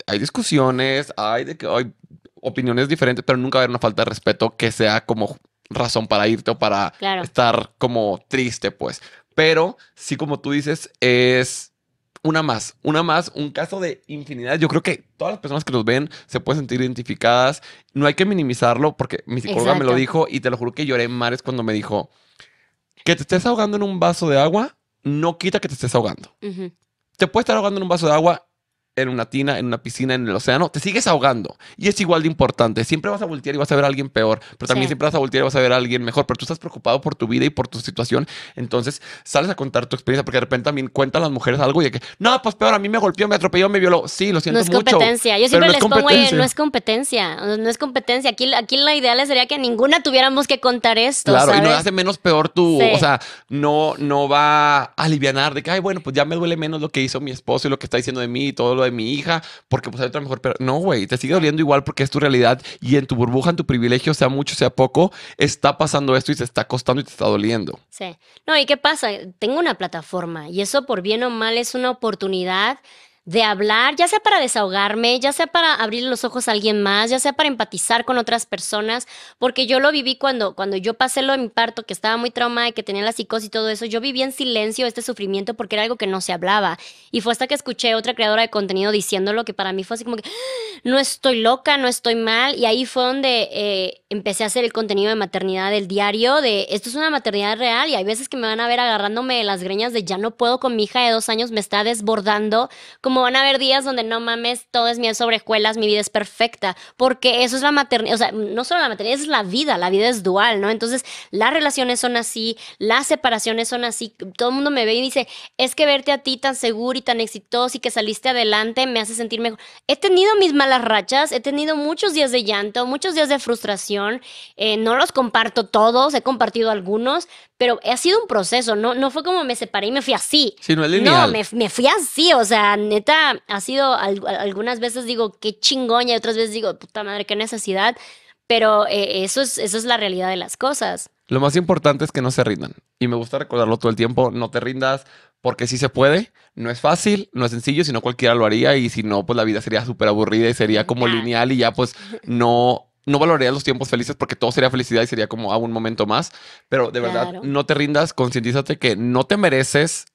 Speaker 1: Hay discusiones, hay de que hay opiniones diferentes, pero nunca va a haber una falta de respeto que sea como razón para irte o para estar como triste, pues. Pero sí, como tú dices, es una más, una más, un caso de infinidad. Yo creo que todas las personas que nos ven se pueden sentir identificadas. No hay que minimizarlo porque mi psicóloga me lo dijo y te lo juro que lloré mares cuando me dijo que te estés ahogando en un vaso de agua no quita que te estés ahogando. Te puedes estar ahogando en un vaso de agua en una tina, en una piscina, en el océano, te sigues ahogando. Y es igual de importante. Siempre vas a voltear y vas a ver a alguien peor, pero también siempre vas a voltear y vas a ver a alguien mejor. Pero tú estás preocupado por tu vida y por tu situación. Entonces sales a contar tu experiencia, porque de repente también cuentan las mujeres algo y de que, no, pues peor, a mí me golpeó, me atropelló, me violó. Sí, lo siento mucho. No es competencia. Yo siempre les pongo, no es
Speaker 2: competencia. No es competencia. Aquí, aquí la ideal sería que ninguna tuviéramos que contar esto. Claro, y no hace
Speaker 1: menos peor tu, o sea, no, no va a aliviar de que, ay, bueno, pues ya me duele menos lo que hizo mi esposo y lo que está diciendo de mí y todo lo mi hija porque pues hay otra mejor. Pero no, güey, te sigue doliendo igual porque es tu realidad y en tu burbuja, en tu privilegio, sea mucho, sea poco, está pasando esto y se está costando y te está doliendo.
Speaker 2: Sí. No, ¿y qué pasa? Tengo una plataforma y eso por bien o mal es una oportunidad de hablar, ya sea para desahogarme, ya sea para abrir los ojos a alguien más, ya sea para empatizar con otras personas, porque yo lo viví cuando, cuando yo pasé lo de mi parto, que estaba muy traumada, que tenía la psicosis y todo eso, yo viví en silencio este sufrimiento porque era algo que no se hablaba. Y fue hasta que escuché a otra creadora de contenido diciéndolo que para mí fue así como que ah, no estoy loca, no estoy mal. Y ahí fue donde eh, empecé a hacer el contenido de maternidad del diario, de esto es una maternidad real y hay veces que me van a ver agarrándome las greñas de ya no puedo con mi hija de dos años, me está desbordando como van a haber días donde no mames, todo es miel sobre escuelas, mi vida es perfecta, porque eso es la maternidad, o sea, no solo la maternidad, es la vida, la vida es dual, ¿no? Entonces, las relaciones son así, las separaciones son así, todo el mundo me ve y dice, es que verte a ti tan seguro y tan exitoso y que saliste adelante me hace sentir mejor. He tenido mis malas rachas, he tenido muchos días de llanto, muchos días de frustración, eh, no los comparto todos, he compartido algunos, pero ha sido un proceso, no, no fue como me separé y me fui así. Sí, no, es no me, fui así, o sea, neta, ha sido, algunas veces digo, qué chingoña, y otras veces digo, puta madre, qué necesidad, pero eh, eso, es, eso es la realidad de las cosas.
Speaker 1: Lo más importante es que no se rindan. Y me gusta recordarlo todo el tiempo, no te rindas porque sí se puede, no es fácil, no es sencillo, sino cualquiera lo haría y si no, pues la vida sería súper aburrida y sería como lineal y ya pues no no valoraría los tiempos felices porque todo sería felicidad y sería como a ah, un momento más. Pero de verdad, no te rindas, concientízate que no te mereces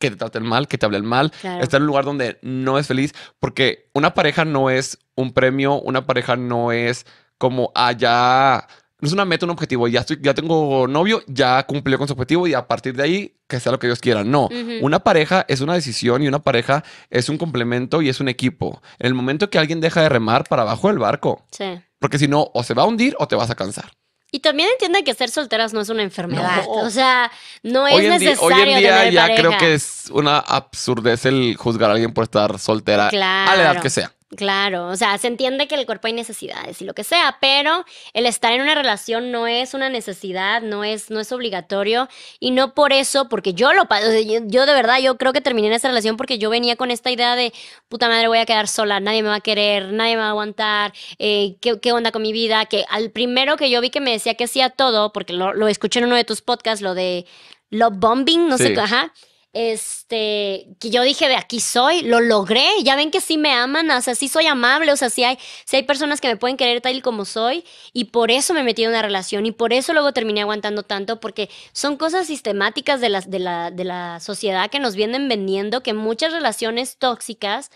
Speaker 1: que te traten mal, que te hablen mal, está estar en un lugar donde no es feliz, porque una pareja no es un premio, una pareja no es como allá, ah, no es una meta, un objetivo, ya, estoy, ya tengo novio, ya cumplió con su objetivo y a partir de ahí que sea lo que Dios quiera. No, una pareja es una decisión y una pareja es un complemento y es un equipo. En el momento que alguien deja de remar para abajo del barco. Sí porque si no, o se va a hundir o te vas a cansar.
Speaker 2: Y también entiende que ser solteras no es una enfermedad. O sea, no es necesario. Hoy en día ya creo que
Speaker 1: es una absurdez el juzgar a alguien por estar soltera a la edad que sea.
Speaker 2: Claro, o sea, se entiende que el cuerpo hay necesidades y lo que sea, pero el estar en una relación no es una necesidad, no es, no es obligatorio y no por eso, porque yo lo, yo, yo de verdad, yo creo que terminé en esa relación porque yo venía con esta idea de puta madre voy a quedar sola, nadie me va a querer, nadie me va a aguantar, eh, ¿qué, ¿qué, onda con mi vida, que al primero que yo vi que me decía que hacía todo, porque lo, lo escuché en uno de tus podcasts, lo de love bombing, no sé, ajá este, que yo dije, de aquí soy, lo logré, ya ven que sí me aman, o sea, sí soy amable, o sea, sí hay, personas que me pueden querer tal y como soy, y por eso me metí en una relación, y por eso luego terminé aguantando tanto, porque son cosas sistemáticas de de la, de la sociedad que nos vienen vendiendo, que muchas relaciones tóxicas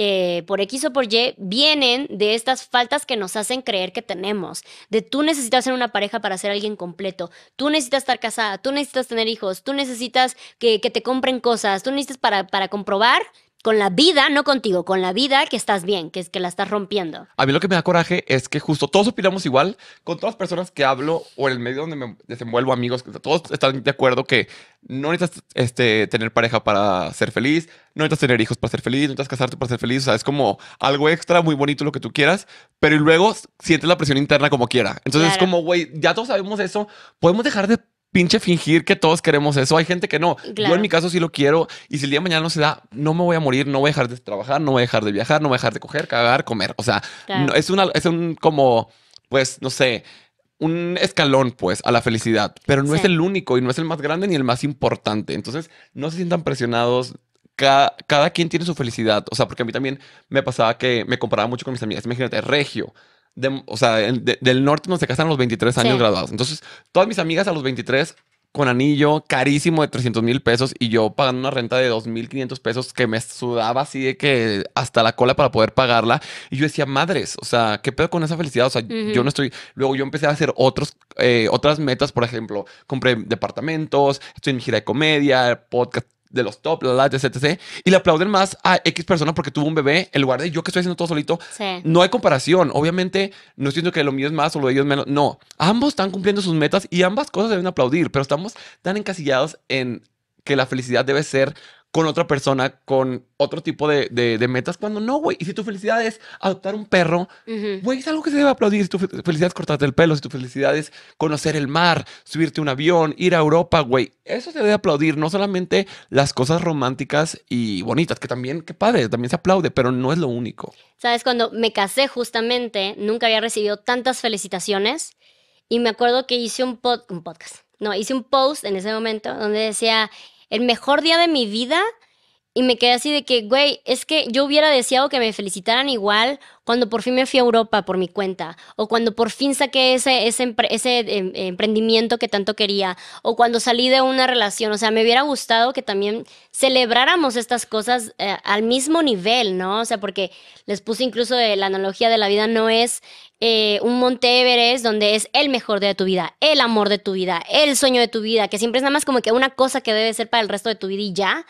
Speaker 2: eh, por X o por Y, vienen de estas faltas que nos hacen creer que tenemos. De tú necesitas ser una pareja para ser alguien completo, tú necesitas estar casada, tú necesitas tener hijos, tú necesitas que, que te compren cosas, tú necesitas para, para comprobar con la vida, no contigo, con la vida que estás bien, que es que la estás rompiendo.
Speaker 1: A mí lo que me da coraje es que justo todos opinamos igual con todas las personas que hablo o en el medio donde me desenvuelvo, amigos, todos están de acuerdo que no necesitas este, tener pareja para ser feliz, no necesitas tener hijos para ser feliz, no necesitas casarte para ser feliz, o sea, es como algo extra, muy bonito, lo que tú quieras, pero luego sientes la presión interna como quiera. Entonces es como, güey, ya todos sabemos eso, podemos dejar de pinche fingir que todos queremos eso. Hay gente que no. Yo en mi caso sí lo quiero y si el día de mañana no se da, no me voy a morir, no voy a dejar de trabajar, no voy a dejar de viajar, no voy a dejar de coger, cagar, comer. O sea, es, una, es un como, pues, no sé, un escalón, pues, a la felicidad, pero no es el único y no es el más grande ni el más importante. Entonces, no se sientan presionados. Cada, cada, quien tiene su felicidad. O sea, porque a mí también me pasaba que me comparaba mucho con mis amigas. Imagínate, Regio o sea, del norte donde se casan los 23 años graduados. Entonces, todas mis amigas a los 23 con anillo carísimo de 300 mil pesos y yo pagando una renta de 2.500 pesos que me sudaba así de que hasta la cola para poder pagarla. Y yo decía, madres, o sea, ¿qué pedo con esa felicidad? O sea, yo no estoy... Luego yo empecé a hacer otros, eh, otras metas, por ejemplo, compré departamentos, estoy en gira de comedia, podcast, de los top, la, la, etc, Y le aplauden más a X persona porque tuvo un bebé en lugar de yo que estoy haciendo todo solito. No hay comparación. Obviamente, no siento que lo mío es más o lo de ellos menos. No, ambos están cumpliendo sus metas y ambas cosas deben aplaudir, pero estamos tan encasillados en que la felicidad debe ser con otra persona, con otro tipo de, metas, cuando no, güey. Y si tu felicidad es adoptar un perro, güey, es algo que se debe aplaudir. Si tu felicidad es cortarte el pelo, si tu felicidad es conocer el mar, subirte un avión, ir a Europa, güey, eso se debe aplaudir. No solamente las cosas románticas y bonitas, que también, qué padre, también se aplaude, pero no es lo único.
Speaker 2: Sabes, cuando me casé justamente, nunca había recibido tantas felicitaciones y me acuerdo que hice un podcast. No, hice un post en ese momento donde decía, el mejor día de mi vida. Y me quedé así de que, güey, es que yo hubiera deseado que me felicitaran igual cuando por fin me fui a Europa por mi cuenta, o cuando por fin saqué ese, ese, ese eh, emprendimiento que tanto quería, o cuando salí de una relación. O sea, me hubiera gustado que también celebráramos estas cosas eh, al mismo nivel, ¿no? O sea, porque les puse incluso eh, la analogía de la vida no es un Monte Everest donde es el mejor día de tu vida, el amor de tu vida, el sueño de tu vida, que siempre es nada más como que una cosa que debe ser para el resto de tu vida y ya,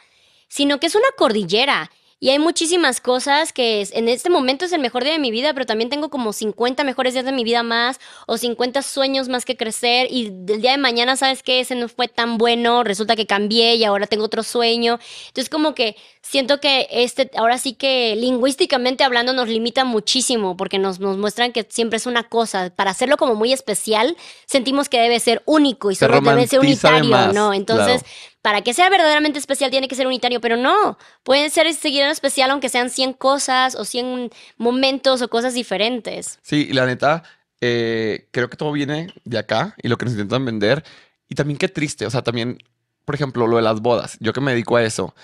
Speaker 2: sino que es una cordillera y hay muchísimas cosas que en este momento es el mejor día de mi vida, pero también tengo como 50 mejores días de mi vida más o 50 sueños más que crecer y el día de mañana, ¿sabes qué? Ese no fue tan bueno, resulta que cambié y ahora tengo otro sueño. Entonces como que siento que este, ahora sí que lingüísticamente hablando nos limita muchísimo porque nos, nos muestran que siempre es una cosa. Para hacerlo como muy especial, sentimos que debe ser único y solo debe ser unitario, ¿no? Entonces para que sea verdaderamente especial tiene que ser unitario, pero no, pueden ser seguir en especial aunque sean 100 cosas o 100 momentos o cosas diferentes.
Speaker 1: Sí, y la neta, eh, creo que todo viene de acá y lo que nos intentan vender. Y también qué triste, o sea, también, por ejemplo, lo de las bodas, yo que me dedico a eso,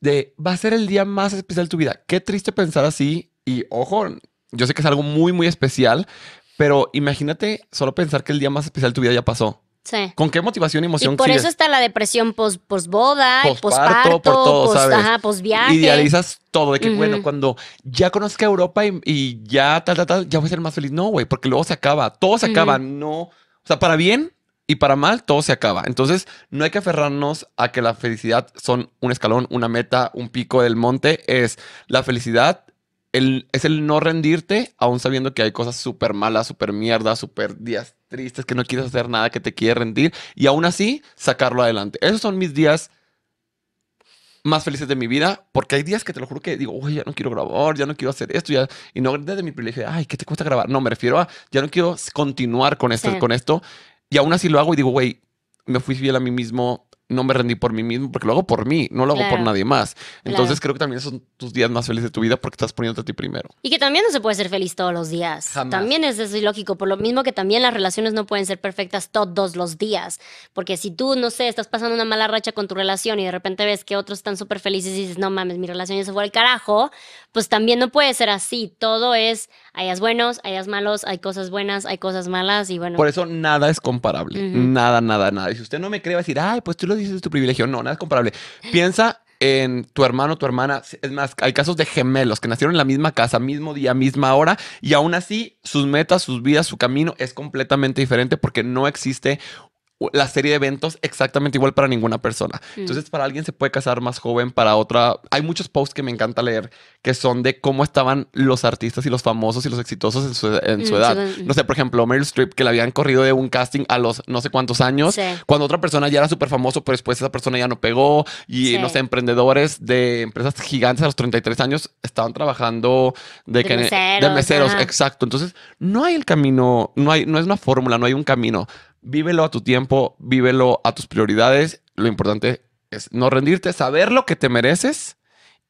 Speaker 1: de va a ser el día más especial de tu vida. Qué triste pensar así y ojo, yo sé que es algo muy, muy especial, pero imagínate solo pensar que el día más especial de tu vida ya pasó. ¿Con qué motivación y emoción? Y por eso está
Speaker 2: la depresión pos, post posparto, por todo, pos, Ajá, Idealizas
Speaker 1: todo, de que bueno, cuando ya conozca Europa y, ya tal, tal, tal, ya voy a ser más feliz. No, güey, porque luego se acaba, todo se acaba, no. O sea, para bien y para mal, todo se acaba. Entonces, no hay que aferrarnos a que la felicidad son un escalón, una meta, un pico del monte. Es la felicidad el, es el no rendirte, aún sabiendo que hay cosas súper malas, súper mierda, súper días tristes, que no quieres hacer nada, que te quieres rendir y aún así sacarlo adelante. Esos son mis días más felices de mi vida, porque hay días que te lo juro que digo, uy, ya no quiero grabar, ya no quiero hacer esto, ya, y no desde mi privilegio, ay, ¿qué te cuesta grabar? No, me refiero a, ya no quiero continuar con esto, con esto, y aún así lo hago y digo, güey, me fui fiel a mí mismo, no me rendí por mí mismo, porque lo hago por mí, no lo hago por nadie más. Entonces creo que también son tus días más felices de tu vida porque estás poniéndote a ti primero.
Speaker 2: Y que también no se puede ser feliz todos los días. También es, es ilógico, por lo mismo que también las relaciones no pueden ser perfectas todos los días, porque si tú, no sé, estás pasando una mala racha con tu relación y de repente ves que otros están súper felices y dices, no mames, mi relación ya se fue al carajo, pues también no puede ser así, todo es Hayas buenos, hayas malos, hay cosas buenas, hay cosas malas y bueno. Por
Speaker 1: eso nada es comparable. Nada, nada, nada. Y si usted no me cree, va a decir, ay, pues tú lo dices de tu privilegio. No, nada es comparable. Piensa en tu hermano, tu hermana. Es más, hay casos de gemelos que nacieron en la misma casa, mismo día, misma hora, y aún así sus metas, sus vidas, su camino es completamente diferente porque no existe la serie de eventos exactamente igual para ninguna persona. Mm. Entonces, para alguien se puede casar más joven, para otra... Hay muchos posts que me encanta leer que son de cómo estaban los artistas y los famosos y los exitosos en su, mm, edad. no sé, por ejemplo, Meryl Streep, que la habían corrido de un casting a los no sé cuántos años, cuando otra persona ya era súper famoso, pero después esa persona ya no pegó. Y, no sé, emprendedores de empresas gigantes a los 33 años estaban trabajando de, De meseros exacto. Entonces, no hay el camino, no, hay, no es una fórmula, no hay un camino vívelo a tu tiempo, vívelo a tus prioridades. Lo importante es no rendirte, saber lo que te mereces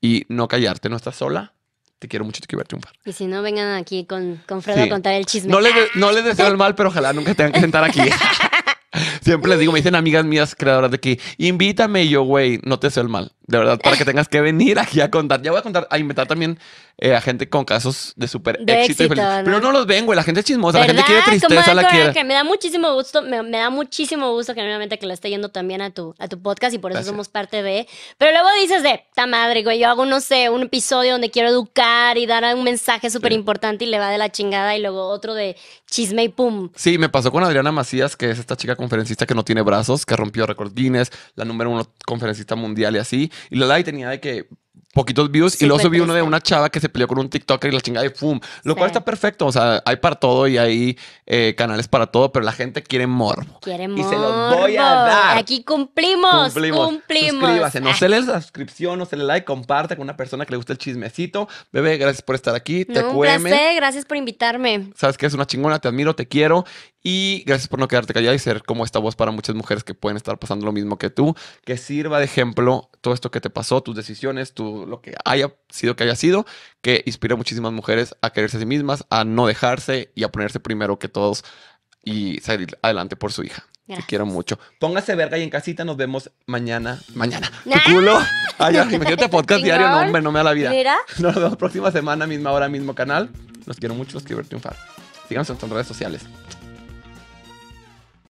Speaker 1: y no callarte. No estás sola. Te quiero mucho, te quiero un triunfar.
Speaker 2: Y si no, vengan aquí con, con a contar el chisme. No le
Speaker 1: no ah. les deseo el mal, pero ojalá nunca tengan que sentar aquí. Siempre les digo, me dicen amigas mías creadoras de aquí, invítame yo, güey, no te sé el mal. De verdad, para que tengas que venir aquí a contar. Ya voy a contar, a invitar también eh, a gente con casos de súper éxito, Pero no los ven, güey. La gente es chismosa, la gente quiere tristeza, la Que
Speaker 2: me da muchísimo gusto, me, da muchísimo gusto generalmente que lo esté yendo también a tu, a tu podcast y por eso somos parte de. Pero luego dices de, ta madre, güey, yo hago, no sé, un episodio donde quiero educar y dar un mensaje súper importante y le va de la chingada y luego otro de chisme y pum.
Speaker 1: Sí, me pasó con Adriana Macías, que es esta chica conferencista que no tiene brazos, que rompió récord Guinness, la número uno conferencista mundial y así. Y la Lai tenía de que poquitos views y luego subí uno de una chava que se peleó con un TikToker y la chingada y fum, Lo cual está perfecto. O sea, hay para todo y hay eh, canales para todo, pero la gente quiere morbo.
Speaker 2: Quiere morbo. Y se los voy a dar. Aquí cumplimos. Cumplimos. Suscríbase. No ah.
Speaker 1: se le la suscripción, no se le like, comparte con una persona que le gusta el chismecito. Bebé, gracias por estar aquí. te No Gracias
Speaker 2: por invitarme.
Speaker 1: Sabes que es una chingona. Te admiro, te quiero. Y gracias por no quedarte callada y ser como esta voz para muchas mujeres que pueden estar pasando lo mismo que tú. Que sirva de ejemplo todo esto que te pasó, tus decisiones, tu lo que haya sido que haya sido, que inspira a muchísimas mujeres a quererse a sí mismas, a no dejarse y a ponerse primero que todos y salir adelante por su hija. Te quiero mucho. Póngase verga y en casita nos vemos mañana. Mañana. Tu culo. Ay, imagínate podcast diario. No, hombre, me da la vida. Nos vemos próxima semana, misma hora, mismo canal. Los quiero mucho, los quiero ver triunfar. Síganos en nuestras redes sociales.